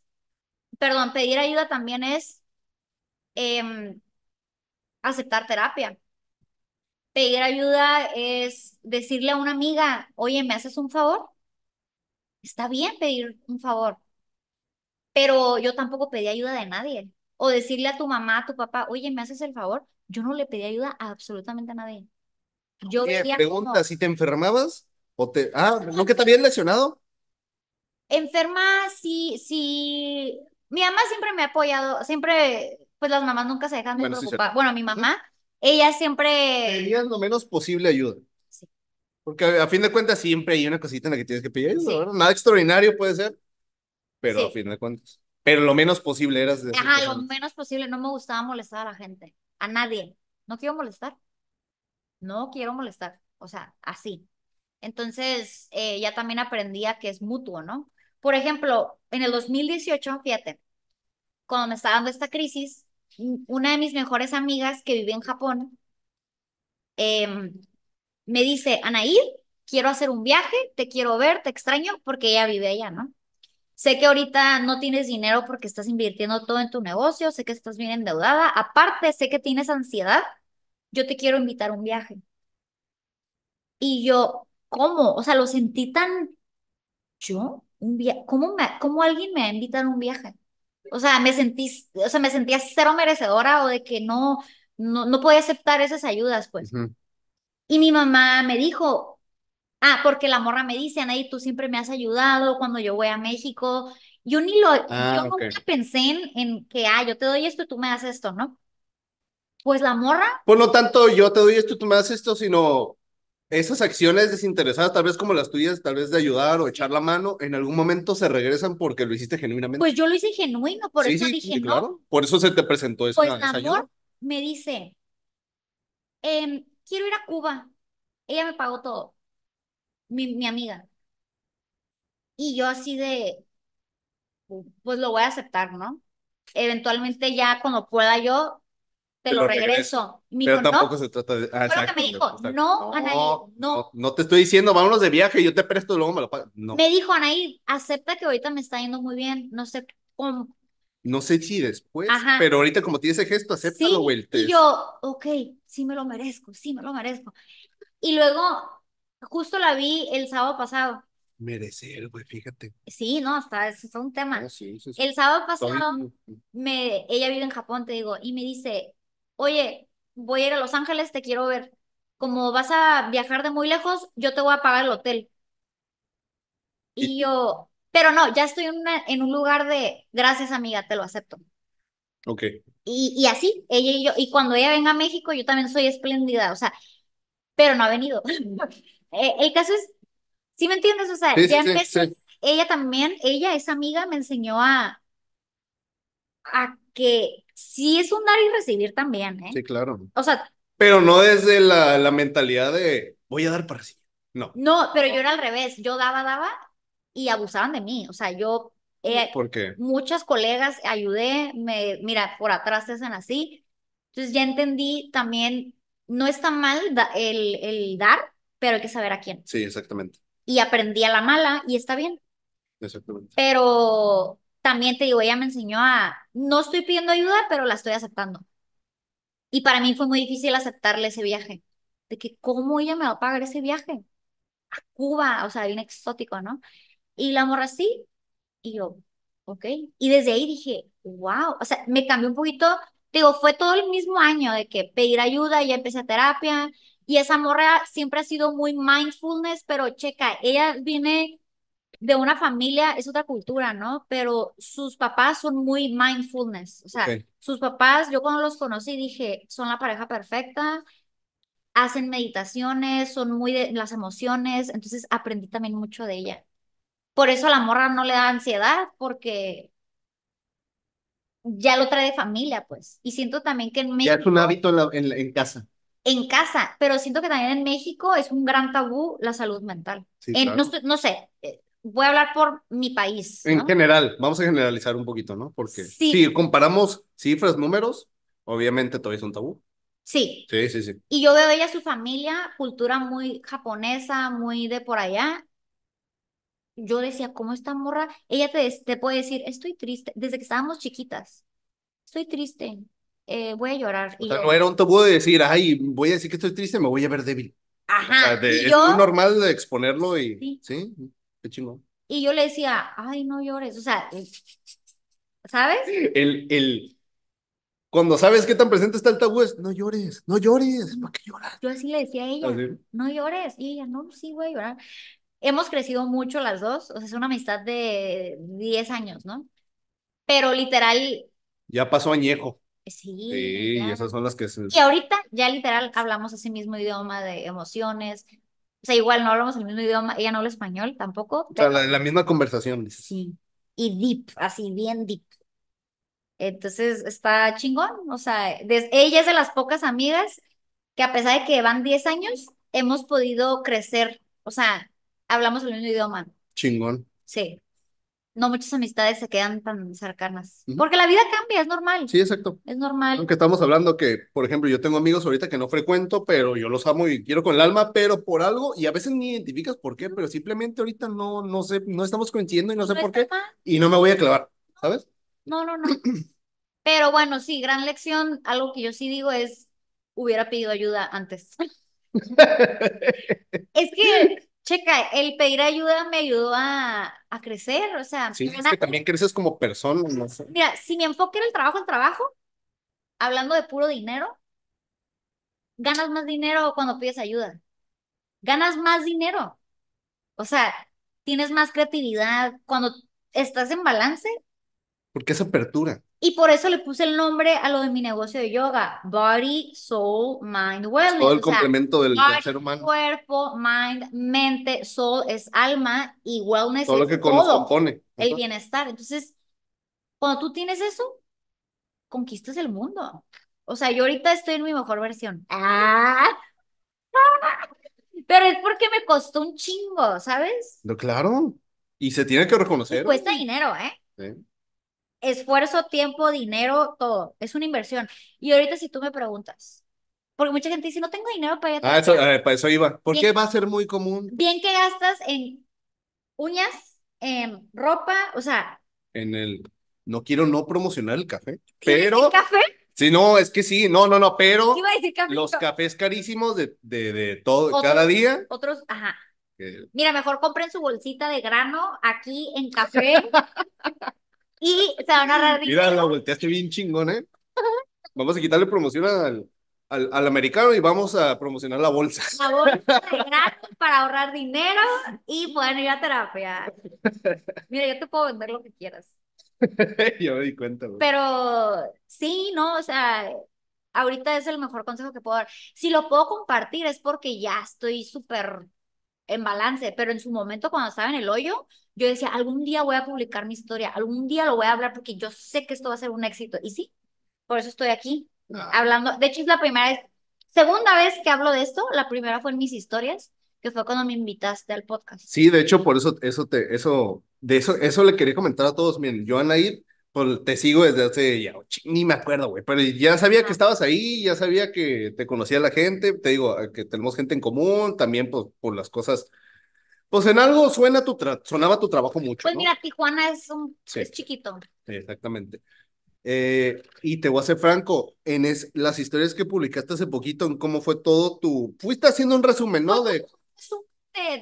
Speaker 2: perdón, pedir ayuda también es Em, aceptar terapia. Pedir ayuda es decirle a una amiga, oye, ¿me haces un favor? Está bien pedir un favor, pero yo tampoco pedí ayuda de nadie. O decirle a tu mamá, a tu papá, oye, ¿me haces el favor? Yo no le pedí ayuda a absolutamente a nadie. Yo pregunta,
Speaker 1: si te enfermabas o te... Ah, ¿no que te habías lesionado?
Speaker 2: Enferma, sí, sí. Mi mamá siempre me ha apoyado, siempre pues las mamás nunca se dejan bueno, preocupar. bueno, mi mamá, ella siempre... Pedías
Speaker 1: lo menos posible ayuda. Sí. Porque a, fin de cuentas siempre hay una cosita en la que tienes que pedir ayuda, Nada extraordinario puede ser, pero a fin de cuentas. Pero lo menos posible eras de... Ajá,
Speaker 2: lo menos posible. No me gustaba molestar a la gente, a nadie. No quiero molestar. No quiero molestar. O sea, así. Entonces, eh, ya también aprendía que es mutuo, ¿no? Por ejemplo, en el 2018, fíjate, cuando me estaba dando esta crisis, una de mis mejores amigas que vive en Japón em, me dice, Anaí quiero hacer un viaje, te quiero ver, te extraño, porque ella vive allá, ¿no? Sé que ahorita no tienes dinero porque estás invirtiendo todo en tu negocio, sé que estás bien endeudada, aparte sé que tienes ansiedad, yo te quiero invitar a un viaje. Y yo, ¿cómo? O sea, lo sentí tan... ¿Yo? ¿Un ¿Cómo, me... ¿Cómo alguien me va a invitar a un viaje? O sea, me sentí, o sea, me sentía cero merecedora o de que no, no, no podía aceptar esas ayudas, pues. Y mi mamá me dijo, ah, porque la morra me dice, Anaí, tú siempre me has ayudado cuando yo voy a México. Yo ni lo, ah, yo nunca pensé en, que, ah, yo te doy esto y tú me das esto, ¿no? Pues la morra.
Speaker 1: Por pues lo tanto, yo te doy esto y tú me das esto, sino esas acciones desinteresadas, tal vez como las tuyas, tal vez de ayudar o echar la mano, en algún momento se regresan porque lo hiciste genuinamente. Pues yo
Speaker 2: lo hice genuino, por eso dije claro.
Speaker 1: Por eso se te presentó esa, pues,
Speaker 2: me dice, em, quiero ir a Cuba. Ella me pagó todo, mi, mi amiga. Y yo así de, pues lo voy a aceptar, ¿no? Eventualmente ya cuando pueda yo, lo regreso. pero tampoco se
Speaker 1: trata de. Ah, que me dijo, no, no, no. te estoy diciendo, vámonos de viaje, yo te presto luego me lo pagas. No. Me
Speaker 2: dijo, Anaí, acepta que ahorita me está yendo muy bien, no sé cómo.
Speaker 1: No sé si después, pero ahorita como tiene ese gesto, acéptalo, sí, Y
Speaker 2: yo, ok, sí me lo merezco, sí me lo merezco. Y luego, justo la vi el sábado pasado.
Speaker 1: Merecer, güey, fíjate.
Speaker 2: Sí, no, hasta es, un tema. el sábado pasado, me, ella vive en Japón, te digo, y me dice, oye, voy a ir a Los Ángeles, te quiero ver. Como vas a viajar de muy lejos, yo te voy a pagar el hotel. Y, yo, pero no, ya estoy en, un lugar de, gracias amiga, te lo acepto. Ok. Y, así, ella y yo, y cuando ella venga a México, yo también soy espléndida, o sea, pero no ha venido. Eh, el caso es, ¿sí me entiendes? O sea, ya ella también, ella, esa amiga, me enseñó a, a que sí es un dar y recibir también, ¿eh? Sí, claro. O sea.
Speaker 1: Pero no desde la, la mentalidad de voy a dar para sí. No.
Speaker 2: No, pero yo era al revés. Yo daba, daba y abusaban de mí. O sea, yo. Eh, ¿Por qué? Muchas colegas ayudé, me, mira, por atrás te hacen así. Entonces ya entendí también, no está mal el, el dar, pero hay que saber a quién.
Speaker 1: Sí, exactamente.
Speaker 2: Y aprendí a la mala y está bien. Exactamente. Pero también te digo, ella me enseñó a, no estoy pidiendo ayuda, pero la estoy aceptando. Y para mí fue muy difícil aceptarle ese viaje, de que cómo ella me va a pagar ese viaje a Cuba, o sea, bien exótico, ¿no? Y la morra sí, y yo, ok. Y desde ahí dije, wow, o sea, me cambió un poquito, digo, fue todo el mismo año de que pedir ayuda, ya empecé a terapia, y esa morra siempre ha sido muy mindfulness, pero checa, ella viene de una familia es otra cultura, ¿no? Pero sus papás son muy mindfulness. O sea, sus papás, yo cuando los conocí dije, son la pareja perfecta, hacen meditaciones, son muy de las emociones, entonces aprendí también mucho de ella. Por eso a la morra no le da ansiedad, porque ya lo trae de familia, pues. Y siento también que en México... Ya es un
Speaker 1: hábito en, casa
Speaker 2: en casa, pero siento que también en México es un gran tabú la salud mental. no, sé, eh, voy a hablar por mi país. En
Speaker 1: general, vamos a generalizar un poquito, ¿no? Porque si comparamos cifras, números, obviamente todavía es un tabú. Sí. Sí, sí, sí.
Speaker 2: Y yo veo ella, su familia, cultura muy japonesa, muy de por allá. Yo decía, ¿cómo está, morra? Ella te, te puede decir, estoy triste, desde que estábamos chiquitas, estoy triste, eh, voy a llorar. O y no era un
Speaker 1: tabú de decir, ay, voy a decir que estoy triste, me voy a ver débil.
Speaker 2: Ajá. es normal
Speaker 1: de exponerlo y... Sí. ¿sí? Qué
Speaker 2: Y yo le decía, ay, no llores, o sea, eh, ¿sabes?
Speaker 1: El, el, cuando sabes qué tan presente está el tabú es, no llores, no llores, ¿para qué
Speaker 2: lloras? Yo así le decía a ella, ¿Ah, no llores, y ella, no, sí güey a llorar. Hemos crecido mucho las dos, o sea, es una amistad de 10 años, ¿no? Pero literal...
Speaker 1: Ya pasó añejo.
Speaker 2: Sí. Sí,
Speaker 1: esas son las que se... Y
Speaker 2: ahorita ya literal hablamos ese mismo idioma de emociones, o sea, igual no hablamos el mismo idioma, ella no habla español tampoco. O sea,
Speaker 1: la, misma conversación. Sí,
Speaker 2: y deep, así bien deep. Entonces está chingón, o sea, ella es de las pocas amigas que a pesar de que van 10 años, hemos podido crecer, o sea, hablamos el mismo idioma. Chingón. Sí no muchas amistades se quedan tan cercanas. Porque la vida cambia, es normal. Sí, exacto. Es normal. Aunque estamos
Speaker 1: hablando que, por ejemplo, yo tengo amigos ahorita que no frecuento, pero yo los amo y quiero con el alma, pero por algo, y a veces ni identificas por qué, pero simplemente ahorita no, no sé, no estamos coincidiendo y no sé por qué, y no me voy a clavar, ¿sabes?
Speaker 2: No, no, no. pero bueno, sí, gran lección. Algo que yo sí digo es, hubiera pedido ayuda antes. es que checa, el pedir ayuda me ayudó a, crecer, o sea. Sí, es que también
Speaker 1: creces como persona, no
Speaker 2: Mira, si mi enfoque era el trabajo en trabajo, hablando de puro dinero, ganas más dinero cuando pides ayuda. Ganas más dinero. O sea, tienes más creatividad cuando estás en balance.
Speaker 1: Porque es apertura.
Speaker 2: Y por eso le puse el nombre a lo de mi negocio de yoga, Body, Soul, Mind, Wellness. Todo el complemento del, ser humano. Cuerpo, mind, mente, soul es alma y wellness todo es lo que todo, El bienestar. Entonces, cuando tú tienes eso, conquistas el mundo. O sea, yo ahorita estoy en mi mejor versión. ¡Ah! Pero es porque me costó un chingo, ¿sabes?
Speaker 1: No, claro. Y se tiene que reconocer. cuesta
Speaker 2: dinero, ¿eh? Sí esfuerzo, tiempo, dinero, todo. Es una inversión. Y ahorita si tú me preguntas, porque mucha gente dice, no tengo dinero para ir Ah, eso,
Speaker 1: eh, para eso iba. ¿Por qué va a ser muy común?
Speaker 2: Bien que gastas en uñas, en ropa, o sea...
Speaker 1: En el... No quiero no promocionar el café, pero... café? Sí, no, es que sí, no, no, no, pero
Speaker 2: los
Speaker 1: cafés carísimos de, de, todo, cada día.
Speaker 2: Otros, ajá. Eh, Mira, mejor compren su bolsita de grano aquí en café. Y se van a ahorrar dinero.
Speaker 1: Mira, la volteaste bien chingón, ¿eh? Vamos a quitarle promoción al, al, americano y vamos a promocionar la bolsa.
Speaker 2: La bolsa gratis para ahorrar dinero y pueden ir a terapia. Mira, yo te puedo vender lo que quieras.
Speaker 1: yo me di cuenta.
Speaker 2: Pero sí, no, o sea, ahorita es el mejor consejo que puedo dar. Si lo puedo compartir es porque ya estoy súper en balance, pero en su momento cuando estaba en el hoyo, yo decía, algún día voy a publicar mi historia, algún día lo voy a hablar porque yo sé que esto va a ser un éxito. Y sí, por eso estoy aquí ah. hablando. De hecho, es la primera vez, segunda vez que hablo de esto. La primera fue en mis historias, que fue cuando me invitaste al podcast.
Speaker 1: Sí, de hecho, por eso, eso te, eso, de eso, eso le quería comentar a todos. Miren, yo Anaí, pues, te sigo desde hace ya, ni me acuerdo, güey, pero ya sabía que estabas ahí, ya sabía que te conocía la gente, te digo, que tenemos gente en común, también pues, por las cosas pues en algo suena tu sonaba tu trabajo pues, mucho. Pues mira,
Speaker 2: Tijuana es un es chiquito.
Speaker 1: exactamente. Eh, y te voy a ser franco, en las historias que publicaste hace poquito, en cómo fue todo tu. Fuiste haciendo un resumen, ¿no? De...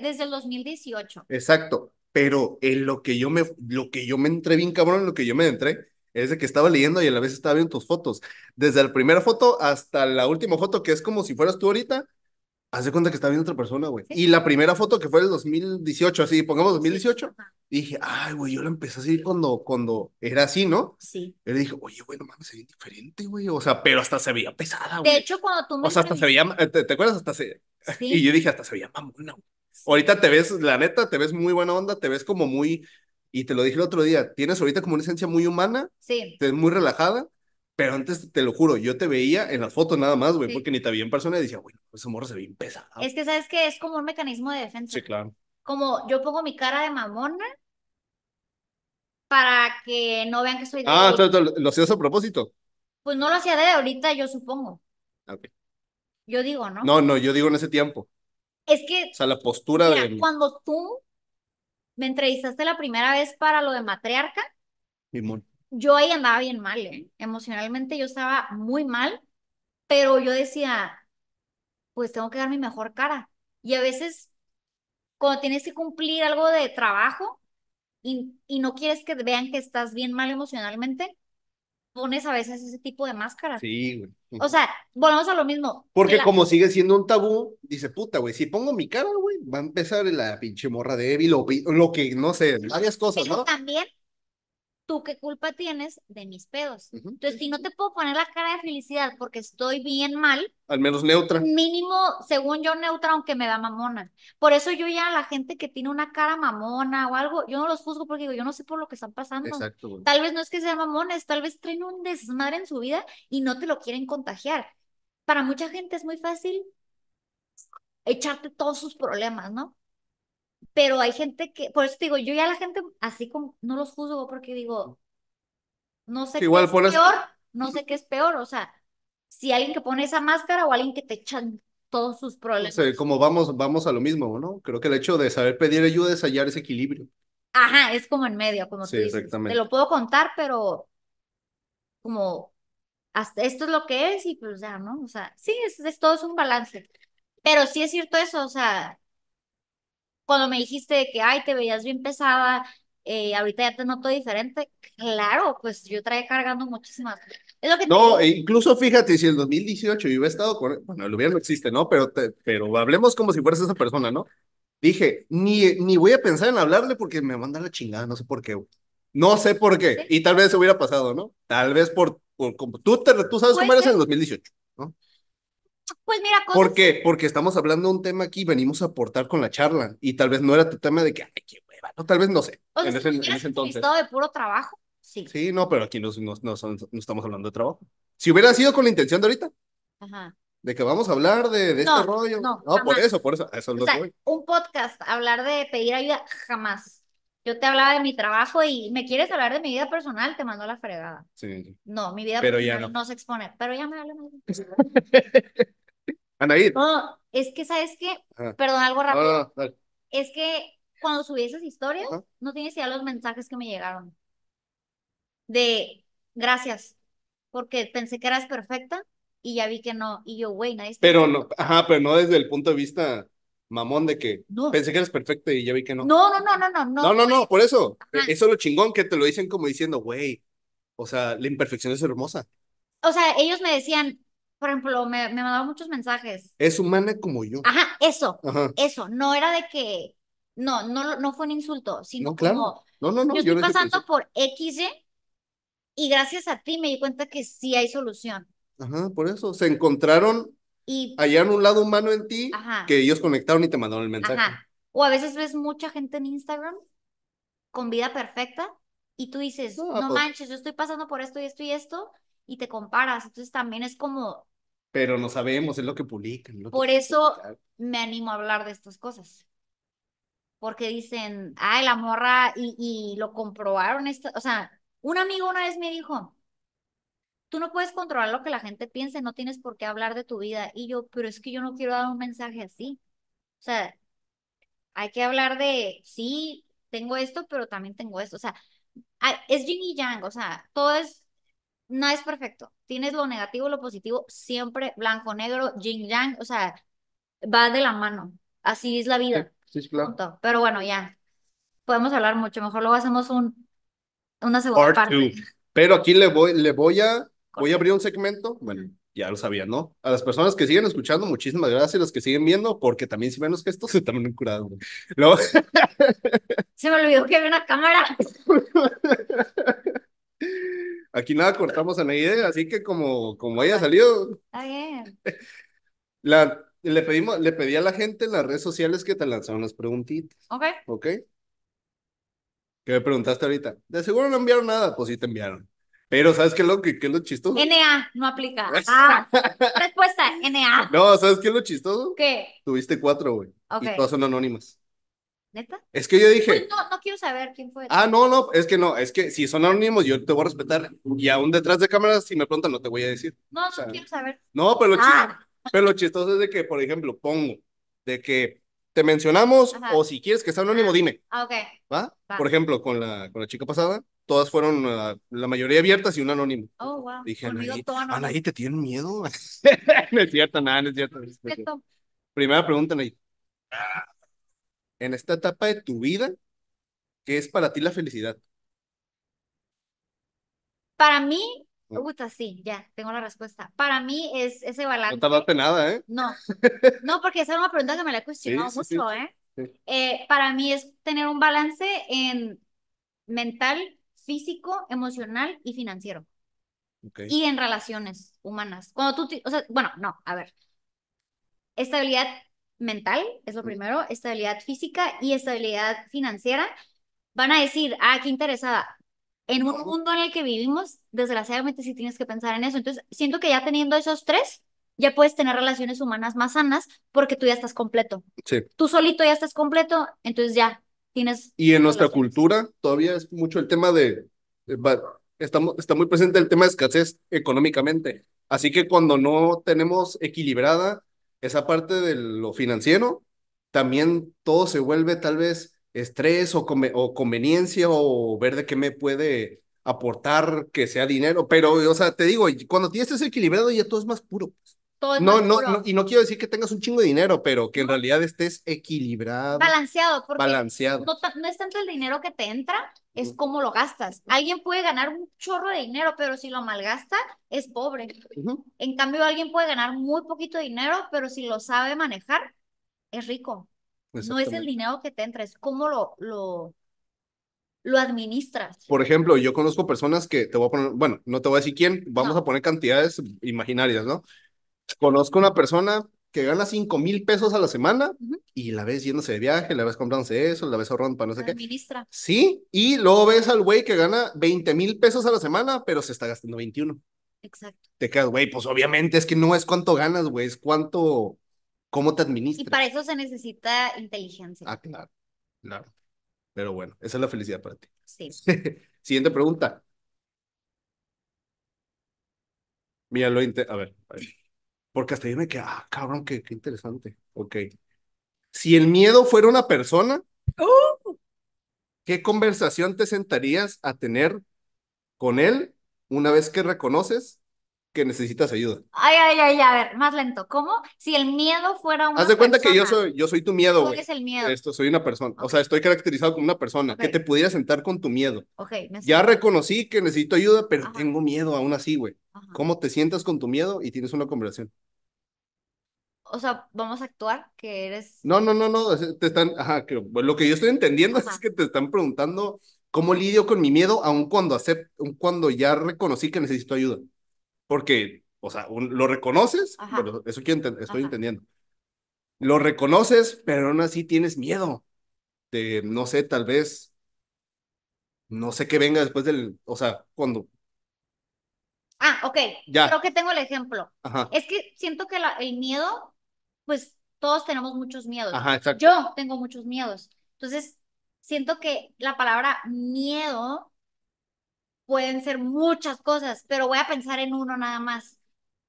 Speaker 2: Desde el 2018. Exacto.
Speaker 1: Pero en lo que yo me, lo que yo me entré bien cabrón, en lo que yo me entré, es de que estaba leyendo y a la vez estaba viendo tus fotos. Desde la primera foto hasta la última foto, que es como si fueras tú ahorita, Haz de cuenta que está viendo otra persona, güey. Y la primera foto que fue del 2018, así, pongamos 2018, dije, ay, güey, yo la empecé a seguir cuando, cuando era así, ¿no? Sí. Y le dije, oye, güey, no mames, se ve diferente, güey. O sea, pero hasta se veía pesada, güey. De
Speaker 2: hecho, cuando tú me. O sea, hasta
Speaker 1: se veía. ¿Te, acuerdas? Hasta se.
Speaker 2: Sí. Y yo dije,
Speaker 1: hasta se veía mamona, güey. Ahorita te ves, la neta, te ves muy buena onda, te ves como muy. Y te lo dije el otro día, tienes ahorita como una esencia muy humana. Sí. Te ves muy relajada pero antes, te lo juro, yo te veía en las fotos nada más, güey, porque ni te veía en persona y decía, güey, esa morra se ve bien pesada.
Speaker 2: Es que, ¿sabes que Es como un mecanismo de defensa. Sí, claro. Como yo pongo mi cara de mamona para que no vean que soy Ah,
Speaker 1: ¿lo hacías a propósito?
Speaker 2: Pues no lo hacía de ahorita, yo supongo. Ah, ok. Yo digo, ¿no? No,
Speaker 1: no, yo digo en ese tiempo. Es que... O sea, la postura de... Cuando
Speaker 2: tú me entrevistaste la primera vez para lo de matriarca... Simón yo ahí andaba bien mal, ¿eh? Emocionalmente yo estaba muy mal, pero yo decía, pues tengo que dar mi mejor cara. Y a veces, cuando tienes que cumplir algo de trabajo y, no quieres que vean que estás bien mal emocionalmente, pones a veces ese tipo de máscaras.
Speaker 1: Sí, güey. O sea,
Speaker 2: volvamos a lo mismo. Porque como
Speaker 1: sigue siendo un tabú, dice, puta, güey, si pongo mi cara, güey, va a empezar la pinche morra débil o lo que, no sé, varias cosas, ¿no?
Speaker 2: también ¿tú qué culpa tienes de mis pedos? Entonces, si no te puedo poner la cara de felicidad porque estoy bien mal.
Speaker 1: Al menos neutra.
Speaker 2: Mínimo, según yo, neutra, aunque me da mamona. Por eso yo ya la gente que tiene una cara mamona o algo, yo no los juzgo porque digo, yo no sé por lo que están pasando. Exacto. Tal vez no es que sean mamones, tal vez traen un desmadre en su vida y no te lo quieren contagiar. Para mucha gente es muy fácil echarte todos sus problemas, ¿no? Pero hay gente que, por eso te digo, yo ya la gente así como, no los juzgo porque digo, no sé qué es peor, no sé qué es peor, o sea, si alguien que pone esa máscara o alguien que te echan todos sus problemas.
Speaker 1: como vamos, vamos a lo mismo, ¿no? Creo que el hecho de saber pedir ayuda es hallar ese equilibrio.
Speaker 2: Ajá, es como en medio, como tú dices. Exactamente. Te lo puedo contar, pero como hasta esto es lo que es y pues ya, ¿no? O sea, sí, es, todo es un balance. Pero sí es cierto eso, o sea, cuando me dijiste que, ay, te veías bien pesada, eh, ahorita ya te noto diferente, claro, pues yo traía cargando muchísimas. Es no, e
Speaker 1: incluso fíjate, si en 2018 yo hubiera estado con, bueno, el gobierno no existe, ¿no? Pero, pero hablemos como si fueras esa persona, ¿no? Dije, ni, ni voy a pensar en hablarle porque me manda la chingada, no sé por qué. No sé por qué. Y tal vez se hubiera pasado, ¿no? Tal vez por, como tú, te, tú sabes cómo eres pues, en 2018, ¿no?
Speaker 2: Pues mira, ¿Por qué?
Speaker 1: Porque estamos hablando de un tema aquí y venimos a aportar con la charla. Y tal vez no era tu tema de que, ay, qué hueva, no, tal vez no sé. en, ese, entonces. Estado de
Speaker 2: puro trabajo,
Speaker 1: sí. Sí, no, pero aquí no, no, estamos hablando de trabajo. Si hubiera sido con la intención de ahorita, Ajá. de que vamos a hablar de, de este rollo.
Speaker 2: No, por eso,
Speaker 1: por eso, eso es
Speaker 2: Un podcast, hablar de pedir ayuda, jamás. Yo te hablaba de mi trabajo y me quieres hablar de mi vida personal, te mando la fregada. Sí. No, mi vida personal no. se expone, pero ya me habla.
Speaker 1: Anaí. No,
Speaker 2: es que, ¿sabes qué? Perdón, algo rápido. es que cuando subí esas historias, no tienes idea los mensajes que me llegaron. De gracias, porque pensé que eras perfecta y ya vi que no. Y yo, güey, nadie está Pero no,
Speaker 1: ajá, pero no desde el punto de vista mamón de que pensé que eres perfecta y ya vi que no. No,
Speaker 2: no, no, no, no. No, no, no,
Speaker 1: por eso. Eso es lo chingón que te lo dicen como diciendo, güey, o sea, la imperfección es hermosa.
Speaker 2: O sea, ellos me decían, por ejemplo, me, me mandaban muchos mensajes.
Speaker 1: Es humana como yo.
Speaker 2: Ajá, eso, eso. No era de que, no, no, no fue un insulto, sino no, claro. como, no, no, no, yo estoy pasando por XY y gracias a ti me di cuenta que sí hay solución.
Speaker 1: Ajá, por eso. Se encontraron y un lado humano en ti que ellos conectaron y te mandaron el mensaje.
Speaker 2: O a veces ves mucha gente en Instagram con vida perfecta y tú dices, no, manches, yo estoy pasando por esto y esto y esto y te comparas. Entonces también es como...
Speaker 1: Pero no sabemos, es lo que publican. por
Speaker 2: eso me animo a hablar de estas cosas. Porque dicen, ay, la morra, y, lo comprobaron. esto. O sea, un amigo una vez me dijo, tú no puedes controlar lo que la gente piense, no tienes por qué hablar de tu vida. Y yo, pero es que yo no quiero dar un mensaje así. O sea, hay que hablar de, sí, tengo esto, pero también tengo esto. O sea, ah, es yin y yang, o sea, todo es, no es perfecto. Tienes lo negativo, lo positivo, siempre blanco, negro, yin, yang, o sea, va de la mano. Así es la vida. Sí, claro. Pero bueno, ya, podemos hablar mucho, mejor luego hacemos un, una segunda parte.
Speaker 1: Pero aquí le le voy a Voy a abrir un segmento, bueno, ya lo sabía, ¿no? A las personas que siguen escuchando, muchísimas gracias, y las que siguen viendo, porque también si menos que esto, se también han curado.
Speaker 2: Se me olvidó que había una cámara.
Speaker 1: Aquí nada cortamos en la idea, así que como, como haya salido.
Speaker 2: bien.
Speaker 1: le, pedimos, le pedí a la gente en las redes sociales que te lanzaron las preguntitas. Ok. Ok. ¿Qué me preguntaste ahorita? De seguro no enviaron nada, pues sí te enviaron. Pero, ¿sabes qué es lo, que qué es lo chistoso?
Speaker 2: NA, no aplica. Ah, respuesta, NA.
Speaker 1: No, ¿sabes qué es lo chistoso? ¿Qué? Tuviste cuatro, güey. Y todas son anónimas. ¿Neta? Es que yo dije.
Speaker 2: no, no quiero saber quién fue. Ah,
Speaker 1: no, no, es que no, es que si son anónimos, yo te voy a respetar. Y aún detrás de cámaras, si me preguntan, no te voy a decir.
Speaker 2: No, no quiero saber. No, pero lo, ah. chistoso,
Speaker 1: pero chistoso es de que, por ejemplo, pongo de que te mencionamos o si quieres que sea anónimo, ah. dime. Ah, ok. ¿Va? Va. Por ejemplo, con la, con la chica pasada, todas fueron ah, la mayoría abiertas y un anónimo.
Speaker 2: Oh, wow. Dije, ¿te
Speaker 1: tienen miedo? no es cierto, nada, no es cierto. Primera pregunta, Anaí. En esta etapa de tu vida, ¿qué es para ti la felicidad?
Speaker 2: Para mí, gusta mm. sí, ya, tengo la respuesta. Para mí es ese balance. No
Speaker 1: tardaste nada, ¿eh?
Speaker 2: No, no, porque esa es una pregunta que me la he cuestionado mucho, ¿eh? ¿eh? Para mí es tener un balance en mental, físico, emocional y financiero. Y en relaciones humanas. Cuando tú, o sea, bueno, no, a ver. Estabilidad mental es lo primero, estabilidad física y estabilidad financiera. Van a decir, ah, qué interesada. En un mundo en el que vivimos, desgraciadamente sí tienes que pensar en eso. Entonces, siento que ya teniendo esos tres, ya puedes tener relaciones humanas más sanas porque tú ya estás completo. Sí. Tú solito ya estás completo, entonces ya, y
Speaker 1: en nuestra cultura todavía es mucho el tema de, eh, estamos, está muy presente el tema de escasez económicamente. Así que cuando no tenemos equilibrada esa parte de lo financiero, también todo se vuelve tal vez estrés o, o conveniencia o ver de qué me puede aportar que sea dinero. Pero, o sea, te digo, cuando tienes ese equilibrado ya todo es más puro. Pues
Speaker 2: no, no, y
Speaker 1: no quiero decir que tengas un chingo de dinero, pero que en realidad estés equilibrado.
Speaker 2: Balanceado, porque balanceado. No, es tanto el dinero que te entra, es mm. cómo lo gastas. Alguien puede ganar un chorro de dinero, pero si lo malgasta, es pobre. En cambio, alguien puede ganar muy poquito dinero, pero si lo sabe manejar, es rico. No es el dinero que te entra, es cómo lo, lo, lo administras.
Speaker 1: Por ejemplo, yo conozco personas que te voy a poner, bueno, no te voy a decir quién, vamos a poner cantidades imaginarias, ¿no? Conozco una persona que gana 5 mil pesos a la semana y la ves yéndose de viaje, la ves comprándose eso, la ves ahorrando para no sé qué. Administra. Sí, y luego ves al güey que gana 20 mil pesos a la semana, pero se está gastando 21. Exacto. Te quedas, güey, pues obviamente es que no es cuánto ganas, güey, es cuánto, cómo te administras.
Speaker 2: Y para eso se necesita inteligencia. Ah, claro,
Speaker 1: claro. Pero bueno, esa es la felicidad para ti. Sí. Siguiente pregunta. Mira, lo a ver. A ver. Porque hasta yo me quedé, ah, cabrón, qué, qué interesante. Ok. Si el miedo fuera una persona,
Speaker 2: ¡Oh!
Speaker 1: ¿qué conversación te sentarías a tener con él una vez que reconoces que necesitas ayuda.
Speaker 2: Ay, ay, ay, a ver, más lento. ¿Cómo? Si el miedo fuera una Haz de cuenta que
Speaker 1: yo soy, yo soy tu miedo, güey. el miedo. Esto, soy una persona. O sea, estoy caracterizado como una persona que te pudiera sentar con tu miedo.
Speaker 2: Ok, Ya
Speaker 1: reconocí que necesito ayuda, pero tengo miedo aún así, güey. ¿Cómo te sientas con tu miedo y tienes una conversación?
Speaker 2: O sea, vamos a actuar que eres.
Speaker 1: No, no, no, no. Te están. Ajá, que, lo que yo estoy entendiendo es que te están preguntando cómo lidio con mi miedo, aun cuando acepto, aun cuando ya reconocí que necesito ayuda porque, o sea, lo reconoces, pero eso estoy entendiendo. Lo reconoces, pero aún así tienes miedo de, no sé, tal vez, no sé qué venga después del, o sea, cuando...
Speaker 2: Ah, ok. Ya. Creo que tengo el ejemplo. Ajá. Es que siento que el miedo, pues todos tenemos muchos miedos. Ajá, exacto. Yo tengo muchos miedos. Entonces, siento que la palabra miedo pueden ser muchas cosas, pero voy a pensar en uno nada más.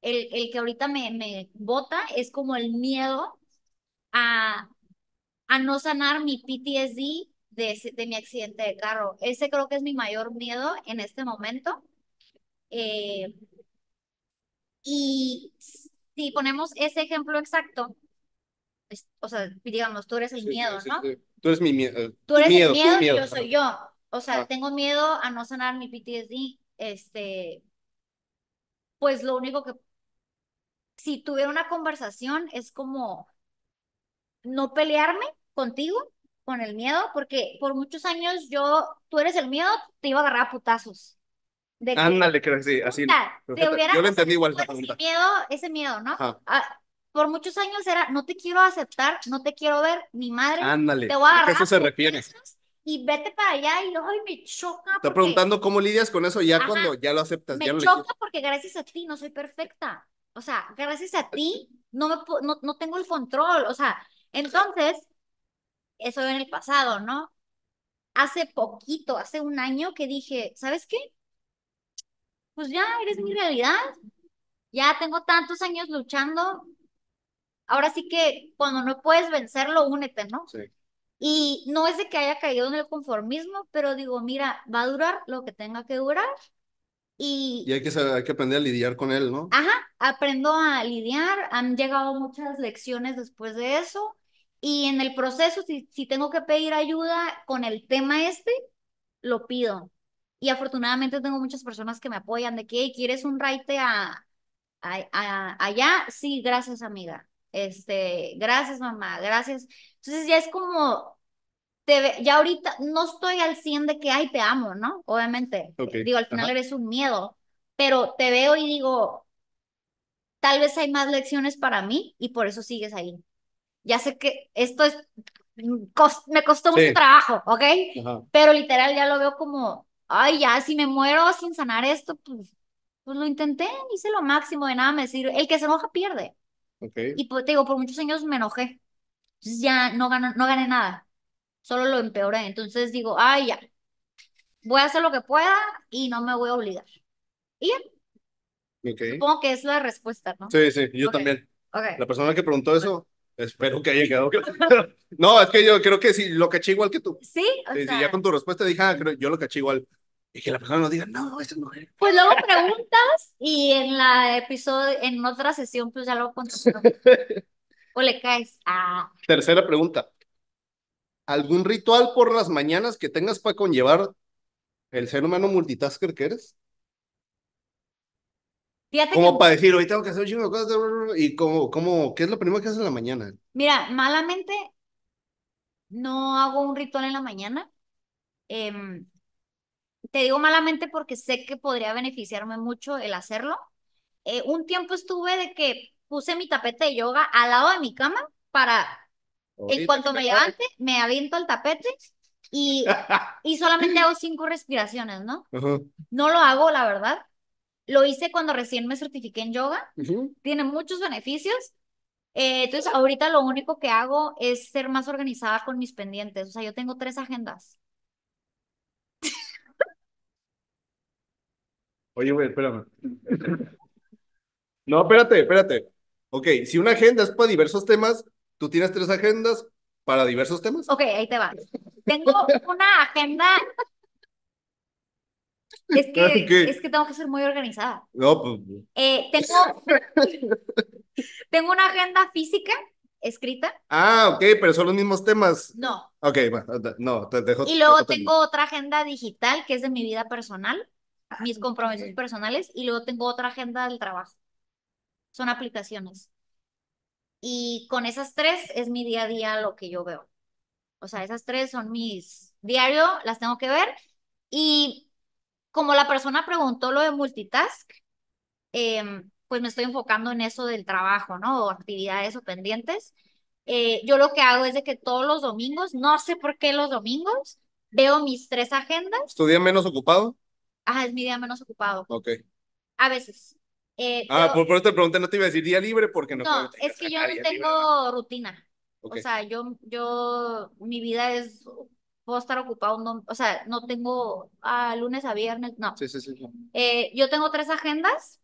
Speaker 2: El, el que ahorita me, me bota es como el miedo a, no sanar mi PTSD de, de mi accidente de carro. Ese creo que es mi mayor miedo en este momento. Eh, y si ponemos ese ejemplo exacto, pues, o sea, digamos, tú eres el miedo, ¿no?
Speaker 1: tú eres mi miedo. Eh, tú eres el miedo, miedo yo soy
Speaker 2: yo. O sea, ah. tengo miedo a no sanar mi PTSD. Este, pues lo único que, si tuviera una conversación, es como no pelearme contigo, con el miedo, porque por muchos años yo, tú eres el miedo, te iba a agarrar a putazos. Ándale,
Speaker 1: creo que sí, así. yo lo entendí igual.
Speaker 2: Ese miedo, ¿no? Ah, por muchos años era, no te quiero aceptar, no te quiero ver, mi madre.
Speaker 1: Ándale, te voy a agarrar. eso se refiere
Speaker 2: y vete para allá y ay, me choca. Está preguntando
Speaker 1: cómo lidias con eso ya cuando ya lo aceptas. Me choca
Speaker 2: porque gracias a ti no soy perfecta. O sea, gracias a ti no, me, no, no tengo el control. O sea, entonces, eso en el pasado, ¿no? Hace poquito, hace un año que dije, ¿sabes qué? Pues ya eres mi realidad. Ya tengo tantos años luchando. Ahora sí que cuando no puedes vencerlo, únete, ¿no? Sí. Y no es de que haya caído en el conformismo, pero digo, mira, va a durar lo que tenga que durar. Y,
Speaker 1: hay, que hay que aprender a lidiar con él, ¿no?
Speaker 2: Ajá, aprendo a lidiar. Han llegado muchas lecciones después de eso. Y en el proceso, si, si tengo que pedir ayuda con el tema este, lo pido. Y afortunadamente tengo muchas personas que me apoyan de que quieres un raite a, a, allá. Sí, gracias, amiga este, gracias mamá, gracias. Entonces ya es como, te, ya ahorita no estoy al 100 de que, ay, te amo, ¿no? Obviamente, digo, al final eres un miedo, pero te veo y digo, tal vez hay más lecciones para mí y por eso sigues ahí. Ya sé que esto es, mm, me costó mucho trabajo, ¿ok? Pero literal ya lo veo como, ay, ya, si me muero sin sanar esto, pues, pues lo intenté, hice lo máximo de nada me sirve. El que se enoja pierde. Y pues, te digo, por muchos años me enojé. Entonces mm. ya no, no gané nada. Solo lo empeoré. Entonces digo, ay, ya. Voy a hacer lo que pueda y no me voy a obligar. Y ya. Supongo que es la respuesta, ¿no? Sí,
Speaker 1: sí, yo también. La persona que preguntó eso, espero que haya quedado. no, es que yo creo que sí, lo caché igual que tú.
Speaker 2: Sí, sí, Ya con
Speaker 1: tu respuesta dije, ah, yo lo caché igual y que la persona no diga,
Speaker 2: no, esta no es. Pues luego preguntas y en la episodio, en otra sesión, pues ya lo contestamos. o le caes. a... Ah.
Speaker 1: Tercera pregunta. ¿Algún ritual por las mañanas que tengas para conllevar el ser humano multitasker que eres?
Speaker 2: como para decir, hoy
Speaker 1: tengo que hacer un chingo de cosas, y como, como, ¿qué es lo primero que haces en la mañana?
Speaker 2: Mira, malamente no hago un ritual en la mañana. Em, te digo malamente porque sé que podría beneficiarme mucho el hacerlo. Eh, un tiempo estuve de que puse mi tapete de yoga al lado de mi cama para, en cuanto me levante, me aviento el tapete y, y solamente hago cinco respiraciones, ¿no? No lo hago, la verdad. Lo hice cuando recién me certifiqué en yoga. Tiene muchos beneficios. Eh, entonces, ahorita lo único que hago es ser más organizada con mis pendientes. O sea, yo tengo tres agendas.
Speaker 1: Oye, güey, espérame. No, espérate, espérate. Ok, si una agenda es para diversos temas, tú tienes tres agendas para diversos
Speaker 2: temas. Ok, ahí te va. Tengo una agenda. Es que, es que tengo que ser muy organizada. No, pues. Eh, tengo, tengo una agenda física escrita.
Speaker 1: Ah, ok, pero son los mismos temas. No. Ok, no, te dejo. Y luego tengo
Speaker 2: otra agenda digital que es de mi vida personal. Ah, mis compromisos personales y luego tengo otra agenda del trabajo. Son aplicaciones. Y con esas tres es mi día a día lo que yo veo. O sea, esas tres son mis diario, las tengo que ver. Y como la persona preguntó lo de multitask, em, pues me estoy enfocando en eso del trabajo, ¿no? O actividades o pendientes. Eh, yo lo que hago es de que todos los domingos, no sé por qué los domingos, veo mis tres agendas.
Speaker 1: ¿Estudia menos ocupado?
Speaker 2: Ajá, es mi día menos ocupado. Ok. A veces. Eh, ah, por, eso te
Speaker 1: pregunté, no te iba a decir día libre porque no. No,
Speaker 2: es que yo no tengo rutina. O sea, yo, yo, mi vida es, puedo estar ocupado, o sea, no tengo a ah, lunes a viernes, no. Sí, sí, sí. Eh, yo tengo tres agendas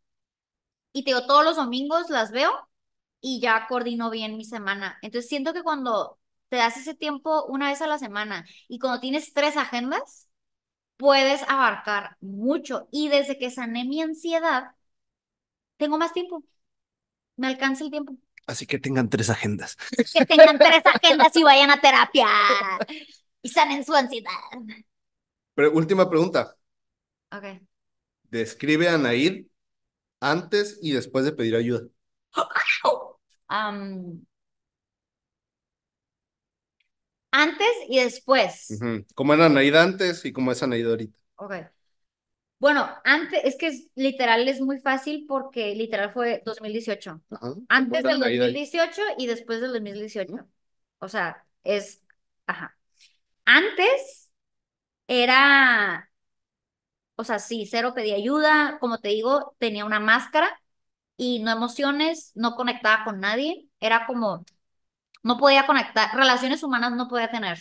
Speaker 2: y tengo todos los domingos las veo y ya coordino bien mi semana. Entonces siento que cuando te das ese tiempo una vez a la semana y cuando tienes tres agendas, puedes abarcar mucho. Y desde que sané mi ansiedad, tengo más tiempo. Me alcanza el tiempo.
Speaker 1: Así que tengan tres agendas.
Speaker 2: Que tengan tres agendas y vayan a terapia y sanen su ansiedad.
Speaker 1: Pero última pregunta. Ok. Describe a Nair antes y después de pedir ayuda
Speaker 2: antes y después.
Speaker 1: como ¿Cómo era antes y cómo es Anaida ahorita?
Speaker 2: Ok. Bueno, antes, es que literal es muy fácil porque literal fue 2018. Antes del 2018 y después del 2018. O sea, es, ajá. Antes era, o sea, sí, cero pedía ayuda, como te digo, tenía una máscara y no emociones, no conectaba con nadie. Era como, no podía conectar, relaciones humanas no podía tener,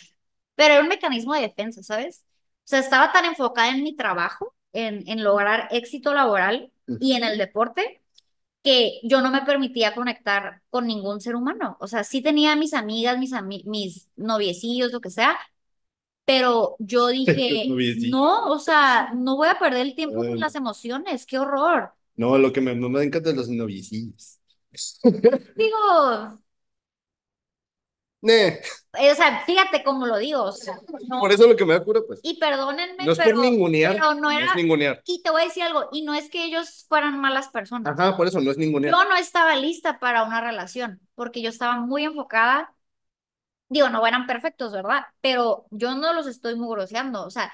Speaker 2: pero era un mecanismo de defensa, ¿sabes? O sea, estaba tan enfocada en mi trabajo, en, en lograr éxito laboral y en el deporte, que yo no me permitía conectar con ningún ser humano. O sea, sí tenía mis amigas, mis, mis noviecillos, lo que sea, pero yo dije, no, o sea, no voy a perder el tiempo con las emociones, qué horror.
Speaker 1: No, lo que me, me encanta es los noviecillos.
Speaker 2: Digo, eh. Eh, o sea, fíjate cómo lo digo. Por eso es lo
Speaker 1: que me da cura, pues.
Speaker 2: Y perdónenme, no es por ningunear, no es ningunear. Y te voy a decir algo, y no es que ellos fueran malas personas.
Speaker 1: Ajá, por eso no es ningunear. Yo
Speaker 2: no estaba lista para una relación, porque yo estaba muy enfocada. Digo, no eran perfectos, ¿verdad? Pero yo no los estoy mugroseando. O sea,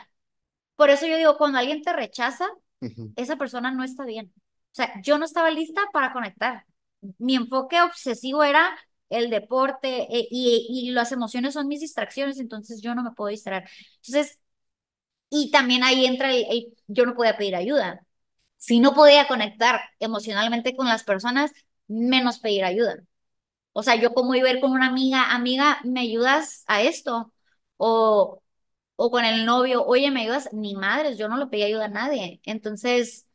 Speaker 2: por eso yo digo, cuando alguien te rechaza, esa persona no está bien. O sea, yo no estaba lista para conectar. Mi enfoque obsesivo era el deporte eh, y, las emociones son mis distracciones, entonces yo no me puedo distraer. Entonces, y también ahí entra yo no podía pedir ayuda. Si no podía conectar emocionalmente con las personas, menos pedir ayuda. O sea, yo como iba a ir con una amiga, amiga, ¿me ayudas a esto? O, o con el novio, oye, ¿me ayudas? Ni madres, yo no le pedí ayuda a nadie. Entonces,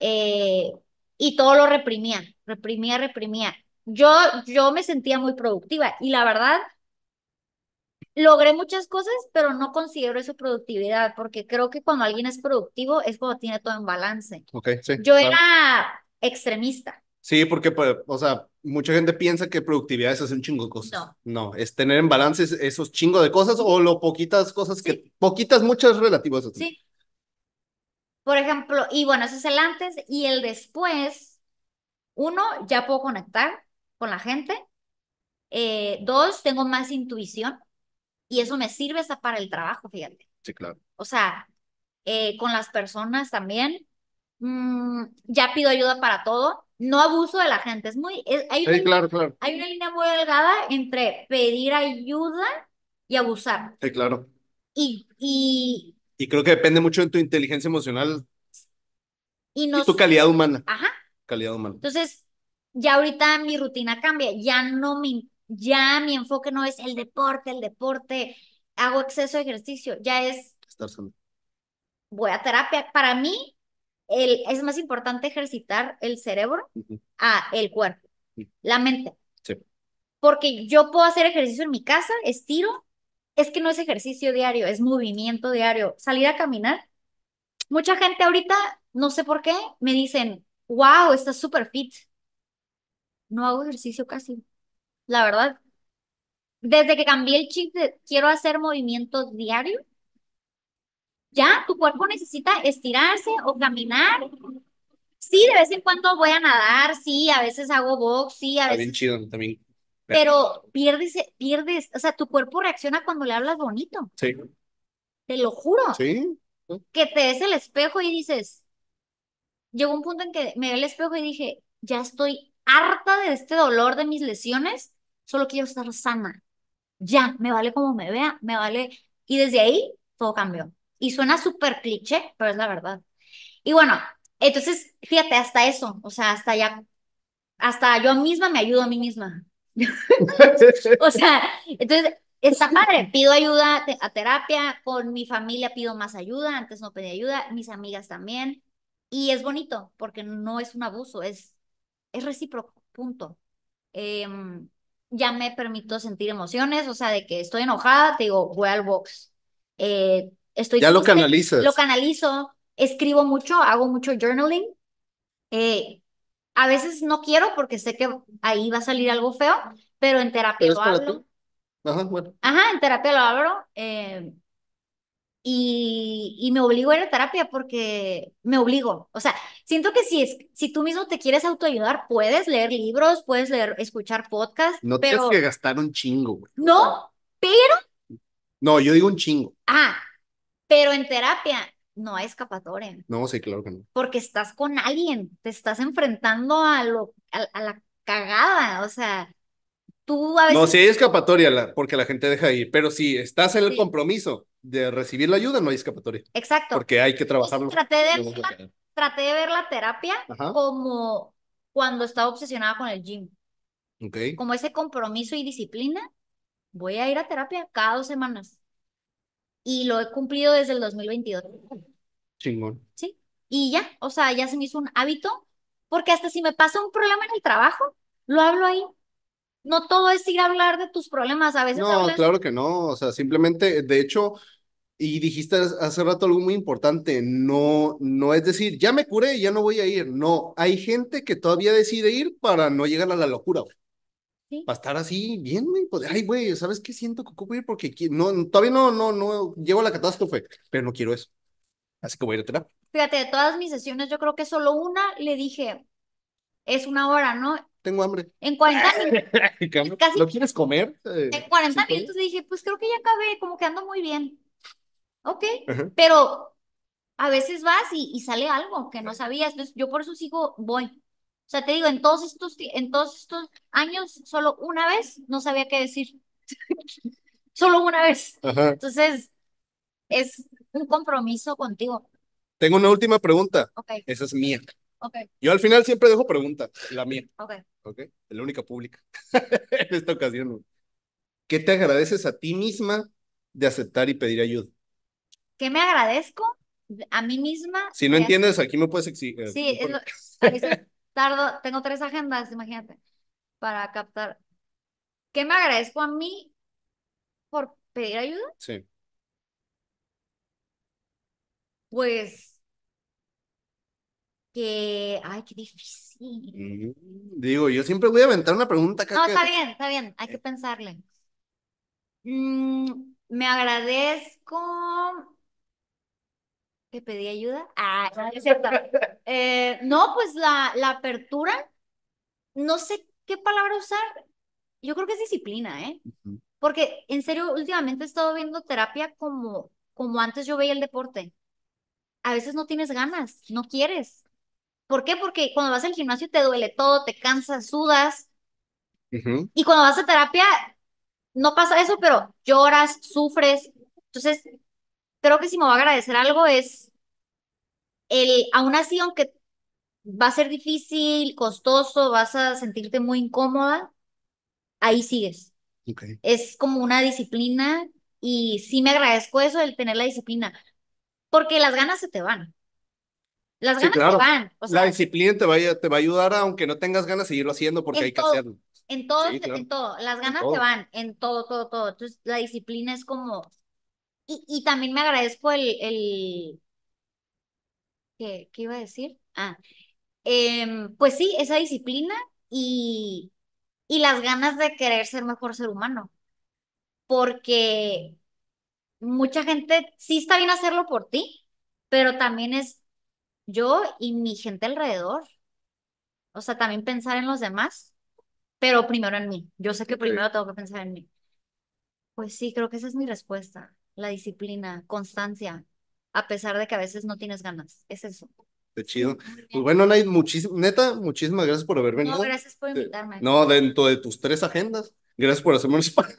Speaker 2: eh, y todo lo reprimía, reprimía, reprimía yo, me sentía muy productiva y la verdad, logré muchas cosas, pero no considero eso productividad, porque creo que cuando alguien es productivo es cuando tiene todo en balance. yo era extremista.
Speaker 1: Sí, porque, pues, o sea, mucha gente piensa que productividad es hacer un chingo de cosas. No. es tener en balance esos chingo de cosas o lo poquitas cosas que, poquitas, muchas relativas
Speaker 2: a ti. Sí. Por ejemplo, y bueno, ese es el antes y el después. Uno, ya puedo conectar la gente. Eh, dos, tengo más intuición y eso me sirve hasta para el trabajo, fíjate. Sí, claro. O sea, eh, con las personas también, mm, ya pido ayuda para todo, no abuso de la gente, es muy, hay, una, claro, claro. hay una línea muy delgada entre pedir ayuda y abusar. Sí, claro. Y, y,
Speaker 1: creo que depende mucho de tu inteligencia emocional
Speaker 2: y, no y tu calidad humana.
Speaker 1: Ajá. Calidad humana.
Speaker 2: Entonces, ya ahorita mi rutina cambia, ya no mi, ya mi enfoque no es el deporte, el deporte, hago exceso de ejercicio, ya es... Estar Voy a terapia. Para mí, el, es más importante ejercitar el cerebro a el cuerpo, la mente. Porque yo puedo hacer ejercicio en mi casa, estiro, es que no es ejercicio diario, es movimiento diario, salir a caminar. Mucha gente ahorita, no sé por qué, me dicen, wow, estás súper fit no hago ejercicio casi. La verdad, desde que cambié el chip quiero hacer movimiento diario ya tu cuerpo necesita estirarse o caminar. Sí, de vez en cuando voy a nadar, sí, a veces hago box, sí, a Está bien
Speaker 1: chido también. Pero
Speaker 2: pierdes, pierdes, o sea, tu cuerpo reacciona cuando le hablas bonito, Sí, te lo juro. sí. Que te ves el espejo y dices, llegó un punto en que me ve el espejo y dije, ya estoy harta de este dolor de mis lesiones, solo quiero estar sana. Ya, me vale como me vea, me vale. Y desde ahí todo cambió. Y suena súper cliché, pero es la verdad. Y bueno, entonces, fíjate, hasta eso, o sea, hasta ya, hasta yo misma me ayudo a mí misma. o sea, entonces, está padre, pido ayuda a terapia, con mi familia pido más ayuda, antes no pedí ayuda, mis amigas también. Y es bonito, porque no es un abuso, es es recíproco, punto. Em, ya me permito sentir emociones, o sea, de que estoy enojada, te digo, voy al box. Eh, estoy ya lo canalizas. Lo canalizo, escribo mucho, hago mucho journaling. Eh, a veces no quiero porque sé que ahí va a salir algo feo, pero en terapia lo hablo. Ajá, bueno. Ajá, en terapia lo hablo. Eh, y, me obligo a ir a terapia porque me obligo. O sea, siento que si, es, si tú mismo te quieres autoayudar, puedes leer libros, puedes leer, escuchar podcasts. No tienes que
Speaker 1: gastar un chingo,
Speaker 2: No, pero.
Speaker 1: No, yo digo un chingo.
Speaker 2: Ah, pero en terapia no hay escapatoria.
Speaker 1: No, sí, claro que no.
Speaker 2: Porque estás con alguien, te estás enfrentando a, lo, a, la cagada, o sea. Tú a veces... No, si hay
Speaker 1: escapatoria, porque la gente deja de ir, pero si estás en el compromiso, de recibir la ayuda no hay escapatoria.
Speaker 2: Exacto. Porque hay que trabajarlo. Traté de,
Speaker 1: de
Speaker 2: ver la terapia como cuando estaba obsesionada con el gym. Okay. Como ese compromiso y disciplina, voy a ir a terapia cada dos semanas. Y lo he cumplido desde el 2022. Chingón. Sí. Y ya, o sea, ya se me hizo un hábito, porque hasta si me pasa un problema en el trabajo, lo hablo ahí no todo es ir a hablar de tus problemas, a veces. No, claro
Speaker 1: que no, o sea, simplemente, de hecho, y dijiste hace rato algo muy importante, no, no es decir, ya me curé, ya no voy a ir, no, hay gente que todavía decide ir para no llegar a la locura, Para estar así, bien, güey, pues, ay, güey, ¿sabes qué siento que ocupo ir? Porque no, todavía no, no, no, llevo a la catástrofe, pero no quiero eso, así que voy a ir a terapia.
Speaker 2: Fíjate, de todas mis sesiones, yo creo que solo una le dije, es una hora, ¿no? tengo hambre. En 40
Speaker 1: minutos. ¿Lo quieres comer? Eh, en
Speaker 2: 40 pues. minutos le dije, pues creo que ya acabé, como que ando muy bien. Ok, pero a veces vas y, sale algo que no sabías. Entonces, yo por eso sigo, voy. O sea, te digo, en todos estos, en todos estos años, solo una vez no sabía qué decir. solo una vez. Entonces, es un compromiso contigo.
Speaker 1: Tengo una última pregunta. Esa es mía. Okay. Yo al final siempre dejo pregunta, la mía. Okay. Ok. La única pública en esta ocasión. ¿Qué te agradeces a ti misma de aceptar y pedir ayuda?
Speaker 2: ¿Qué me agradezco a mí misma? Si no entiendes,
Speaker 1: aquí me puedes exigir. Eh, sí,
Speaker 2: es tardo, tengo tres agendas, imagínate, para captar. ¿Qué me agradezco a mí por pedir ayuda? Sí. Pues que, ay, qué difícil.
Speaker 1: Mm, digo, yo siempre voy a aventar una pregunta acá. No,
Speaker 2: está bien, está bien, hay que eh. pensarle. Mm, me agradezco que pedí ayuda? Ah, ah es cierto. Eh, no, pues la, la apertura, no sé qué palabra usar. Yo creo que es disciplina, ¿eh? Porque en serio, últimamente he estado viendo terapia como, como antes yo veía el deporte. A veces no tienes ganas, no quieres. ¿Por qué? Porque cuando vas al gimnasio te duele todo, te cansas, sudas. Y cuando vas a terapia, no pasa eso, pero lloras, sufres. Entonces, creo que si me va a agradecer algo es el, aún así, aunque va a ser difícil, costoso, vas a sentirte muy incómoda, ahí sigues. Es como una disciplina y sí me agradezco eso, el tener la disciplina, porque las ganas se te van. Las ganas se van. la
Speaker 1: disciplina te va, a, te va a ayudar, aunque no tengas ganas, seguirlo haciendo porque hay que hacerlo.
Speaker 2: En todo, en todo. Las ganas te van, en todo, todo, todo. Entonces, la disciplina es como y, también me agradezco el, el... ¿Qué, ¿Qué, iba a decir? Ah, em, pues sí, esa disciplina y, y las ganas de querer ser mejor ser humano. Porque mucha gente sí está bien hacerlo por ti, pero también es yo y mi gente alrededor. O sea, también pensar en los demás, pero primero en mí. Yo sé que primero tengo que pensar en mí. Pues sí, creo que esa es mi respuesta la disciplina, constancia, a pesar de que a veces no tienes ganas. Es eso.
Speaker 1: Qué chido. Pues bueno, Nay, neta, muchísimas gracias por haber venido. No,
Speaker 2: gracias por invitarme. No,
Speaker 1: dentro de tus tres agendas, gracias por hacerme un espacio.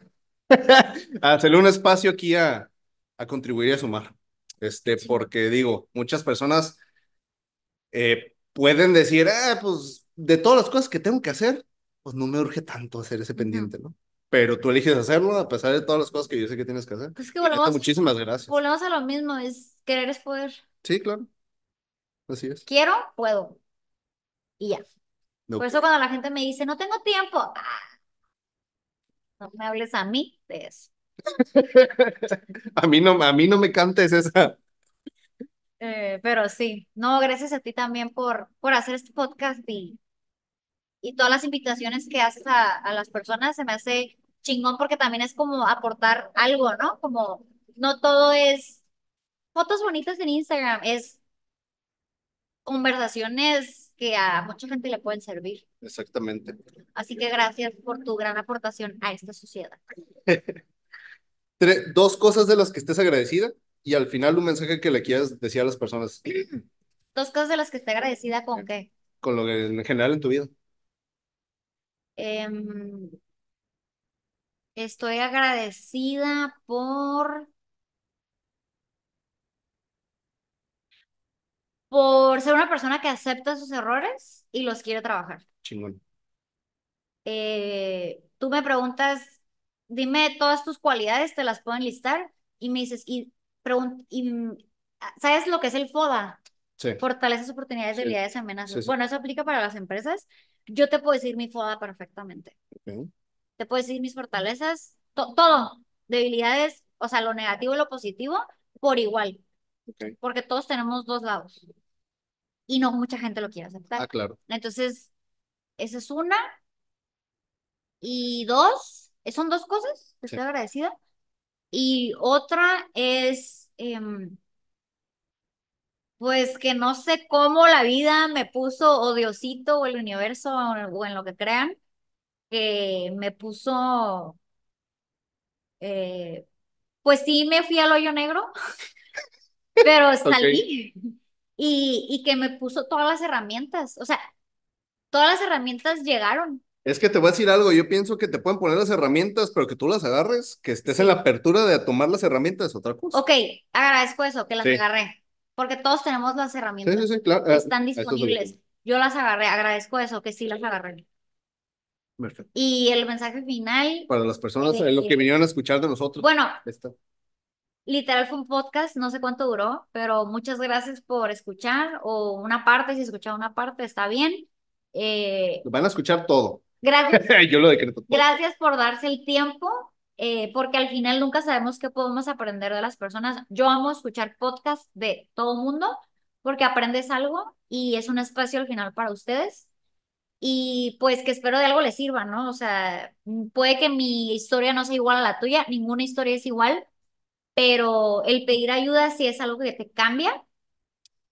Speaker 1: hacerle un espacio aquí a, contribuir y a sumar. Este, porque digo, muchas personas eh, pueden decir, ah, pues de todas las cosas que tengo que hacer, pues no me urge tanto hacer ese pendiente, ¿no? pero tú eliges hacerlo a pesar de todas las cosas que yo sé que tienes que hacer. Pues que muchísimas gracias.
Speaker 2: Volvemos a lo mismo, es querer es poder.
Speaker 1: Sí, claro. Así es.
Speaker 2: Quiero, puedo. Y ya. Por eso cuando la gente me dice, no tengo tiempo, ah, no me hables a mí de eso.
Speaker 1: a, mí no, a mí no me cantes esa.
Speaker 2: Eh, pero sí, no, gracias a ti también por, por hacer este podcast y, todas las invitaciones que haces a, a las personas. Se me hace chingón porque también es como aportar algo, ¿no? Como no todo es fotos bonitas en Instagram, es conversaciones que a mucha gente le pueden servir.
Speaker 1: Exactamente.
Speaker 2: Así que gracias por tu gran aportación a esta sociedad.
Speaker 1: Dos cosas de las que estés agradecida y al final un mensaje que le quieras decir a las personas.
Speaker 2: Dos cosas de las que esté agradecida con qué.
Speaker 1: Con lo que en general en tu
Speaker 2: vida. Eh... Estoy agradecida por, por ser una persona que acepta sus errores y los quiere trabajar. Chingón. Eh, tú me preguntas, dime todas tus cualidades, te las puedo enlistar y me dices, y, ¿sabes lo que es el FODA? Sí. Fortalezas, oportunidades, de debilidades, amenazas. bueno, eso aplica para las empresas. Yo te puedo decir mi FODA perfectamente. Okay te puedo decir mis fortalezas, todo, debilidades, o sea, lo negativo y lo positivo, por igual. Porque todos tenemos dos lados. Y no mucha gente lo quiere aceptar. Ah, claro. Entonces, esa es una. Y dos, eh, son dos cosas, estoy agradecida. Y otra es, em, pues que no sé cómo la vida me puso, odiosito, o el universo, o en lo que crean, que me puso, eh, pues sí me fui al hoyo negro, pero salí y, y que me puso todas las herramientas, o sea, todas las herramientas llegaron.
Speaker 1: Es que te voy a decir algo, yo pienso que te pueden poner las herramientas, pero que tú las agarres, que estés en la apertura de tomar las herramientas otra cosa.
Speaker 2: Ok, agradezco eso, que las agarré, porque todos tenemos las herramientas.
Speaker 1: Ah, están disponibles.
Speaker 2: Yo las agarré, agradezco eso, que sí las agarré. Perfecto. Y el mensaje final.
Speaker 1: Para las personas, eh, lo que vinieron a escuchar de nosotros. Bueno, esto.
Speaker 2: literal fue un podcast, no sé cuánto duró, pero muchas gracias por escuchar. O una parte, si escucharon una parte, está bien. Eh,
Speaker 1: Van a escuchar todo. Gracias. Yo lo decreto. Todo. Gracias
Speaker 2: por darse el tiempo, eh, porque al final nunca sabemos qué podemos aprender de las personas. Yo amo escuchar podcasts de todo mundo, porque aprendes algo y es un espacio al final para ustedes y pues que espero de algo les sirva, ¿no? O sea, mm, puede que mi historia no sea igual a la tuya, ninguna historia es igual, pero el pedir ayuda sí es algo que te cambia,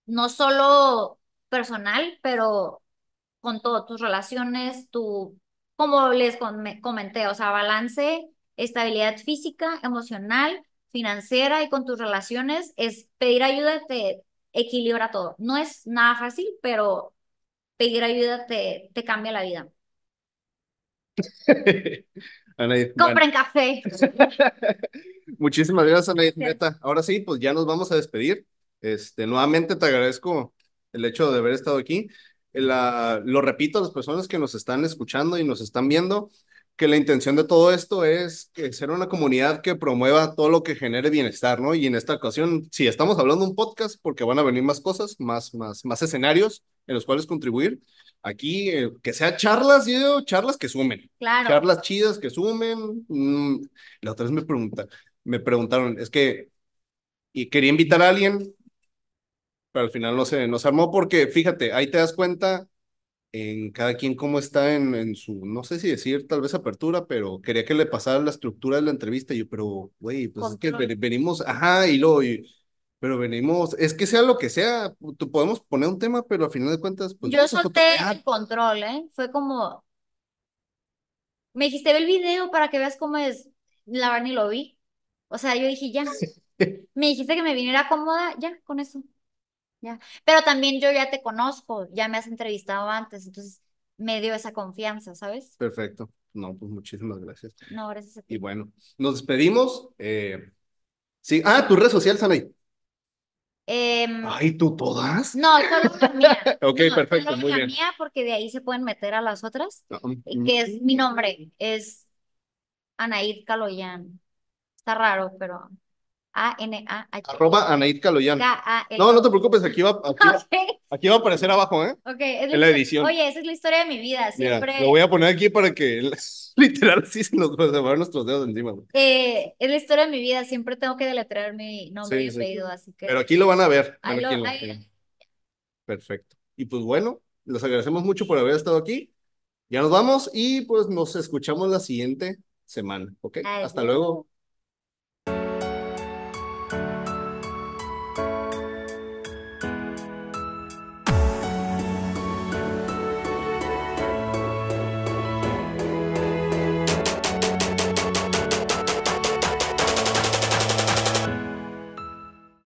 Speaker 2: no solo personal, pero con todo, tus relaciones, tu, como les comenté, o sea, balance, estabilidad física, emocional, financiera y con tus relaciones, es pedir ayuda te equilibra todo. No es nada fácil, pero pedir ayuda te, te cambia la vida.
Speaker 1: Compren café. Muchísimas gracias, Anaid. Neta. Ahora sí, pues ya nos vamos a despedir. Este, nuevamente te agradezco el hecho de haber estado aquí. La, lo repito a las personas que nos están escuchando y nos están viendo, que la intención de todo esto es eh, ser una comunidad que promueva todo lo que genere bienestar, ¿no? Y en esta ocasión, si estamos hablando de un podcast, porque van a venir más cosas, más, más, más escenarios en los cuales contribuir. Aquí, eh, que sea charlas, yo charlas que sumen.
Speaker 2: Claro. Charlas
Speaker 1: chidas que sumen. Mm, la otra vez me, me preguntaron, es que, y quería invitar a alguien, pero al final no se, no se armó porque, fíjate, ahí te das cuenta en cada quien cómo está en, en, su, no sé si decir tal vez apertura, pero quería que le pasara la estructura de la entrevista. Y yo, pero, güey, pues es que venimos, ajá, y luego, pero venimos, es que sea lo que sea, tú podemos poner un tema, pero al final de cuentas, pues. Yo solté
Speaker 2: el control, ¿eh? Fue como. Me dijiste, ve el video para que veas cómo es. La verdad ni lo vi. O sea, yo dije, ya. me dijiste que me viniera cómoda, ya, con eso. Pero también yo ya te conozco, ya me has entrevistado antes, entonces me dio esa confianza, ¿sabes?
Speaker 1: Perfecto. No, pues muchísimas gracias.
Speaker 2: No, gracias a ti.
Speaker 1: Y bueno, nos despedimos. Eh, sí, ah, tu red social, Sanay?
Speaker 2: Em, Ay,
Speaker 1: ¿tú todas? No,
Speaker 2: solo la mía. ok, perfecto, solo muy la mía porque de ahí se pueden meter a las otras, ah, ah, eh, que es mi nombre, es Anaid Caloyan. Está raro, pero a-N-A-H. Arroba No, no te
Speaker 1: preocupes, aquí va, aquí, va a aparecer abajo, ¿eh?
Speaker 2: en la edición. Oye, esa es la historia de mi vida. Siempre... lo voy a poner
Speaker 1: aquí para que literal sí se nos van nuestros dedos encima.
Speaker 2: Eh, es la historia de mi vida, siempre tengo que deletrear mi nombre y así que. Pero aquí lo van a ver.
Speaker 1: Perfecto. Y pues bueno, les agradecemos mucho por haber estado aquí. Ya nos vamos y pues nos escuchamos la siguiente semana, ¿ok? Hasta luego.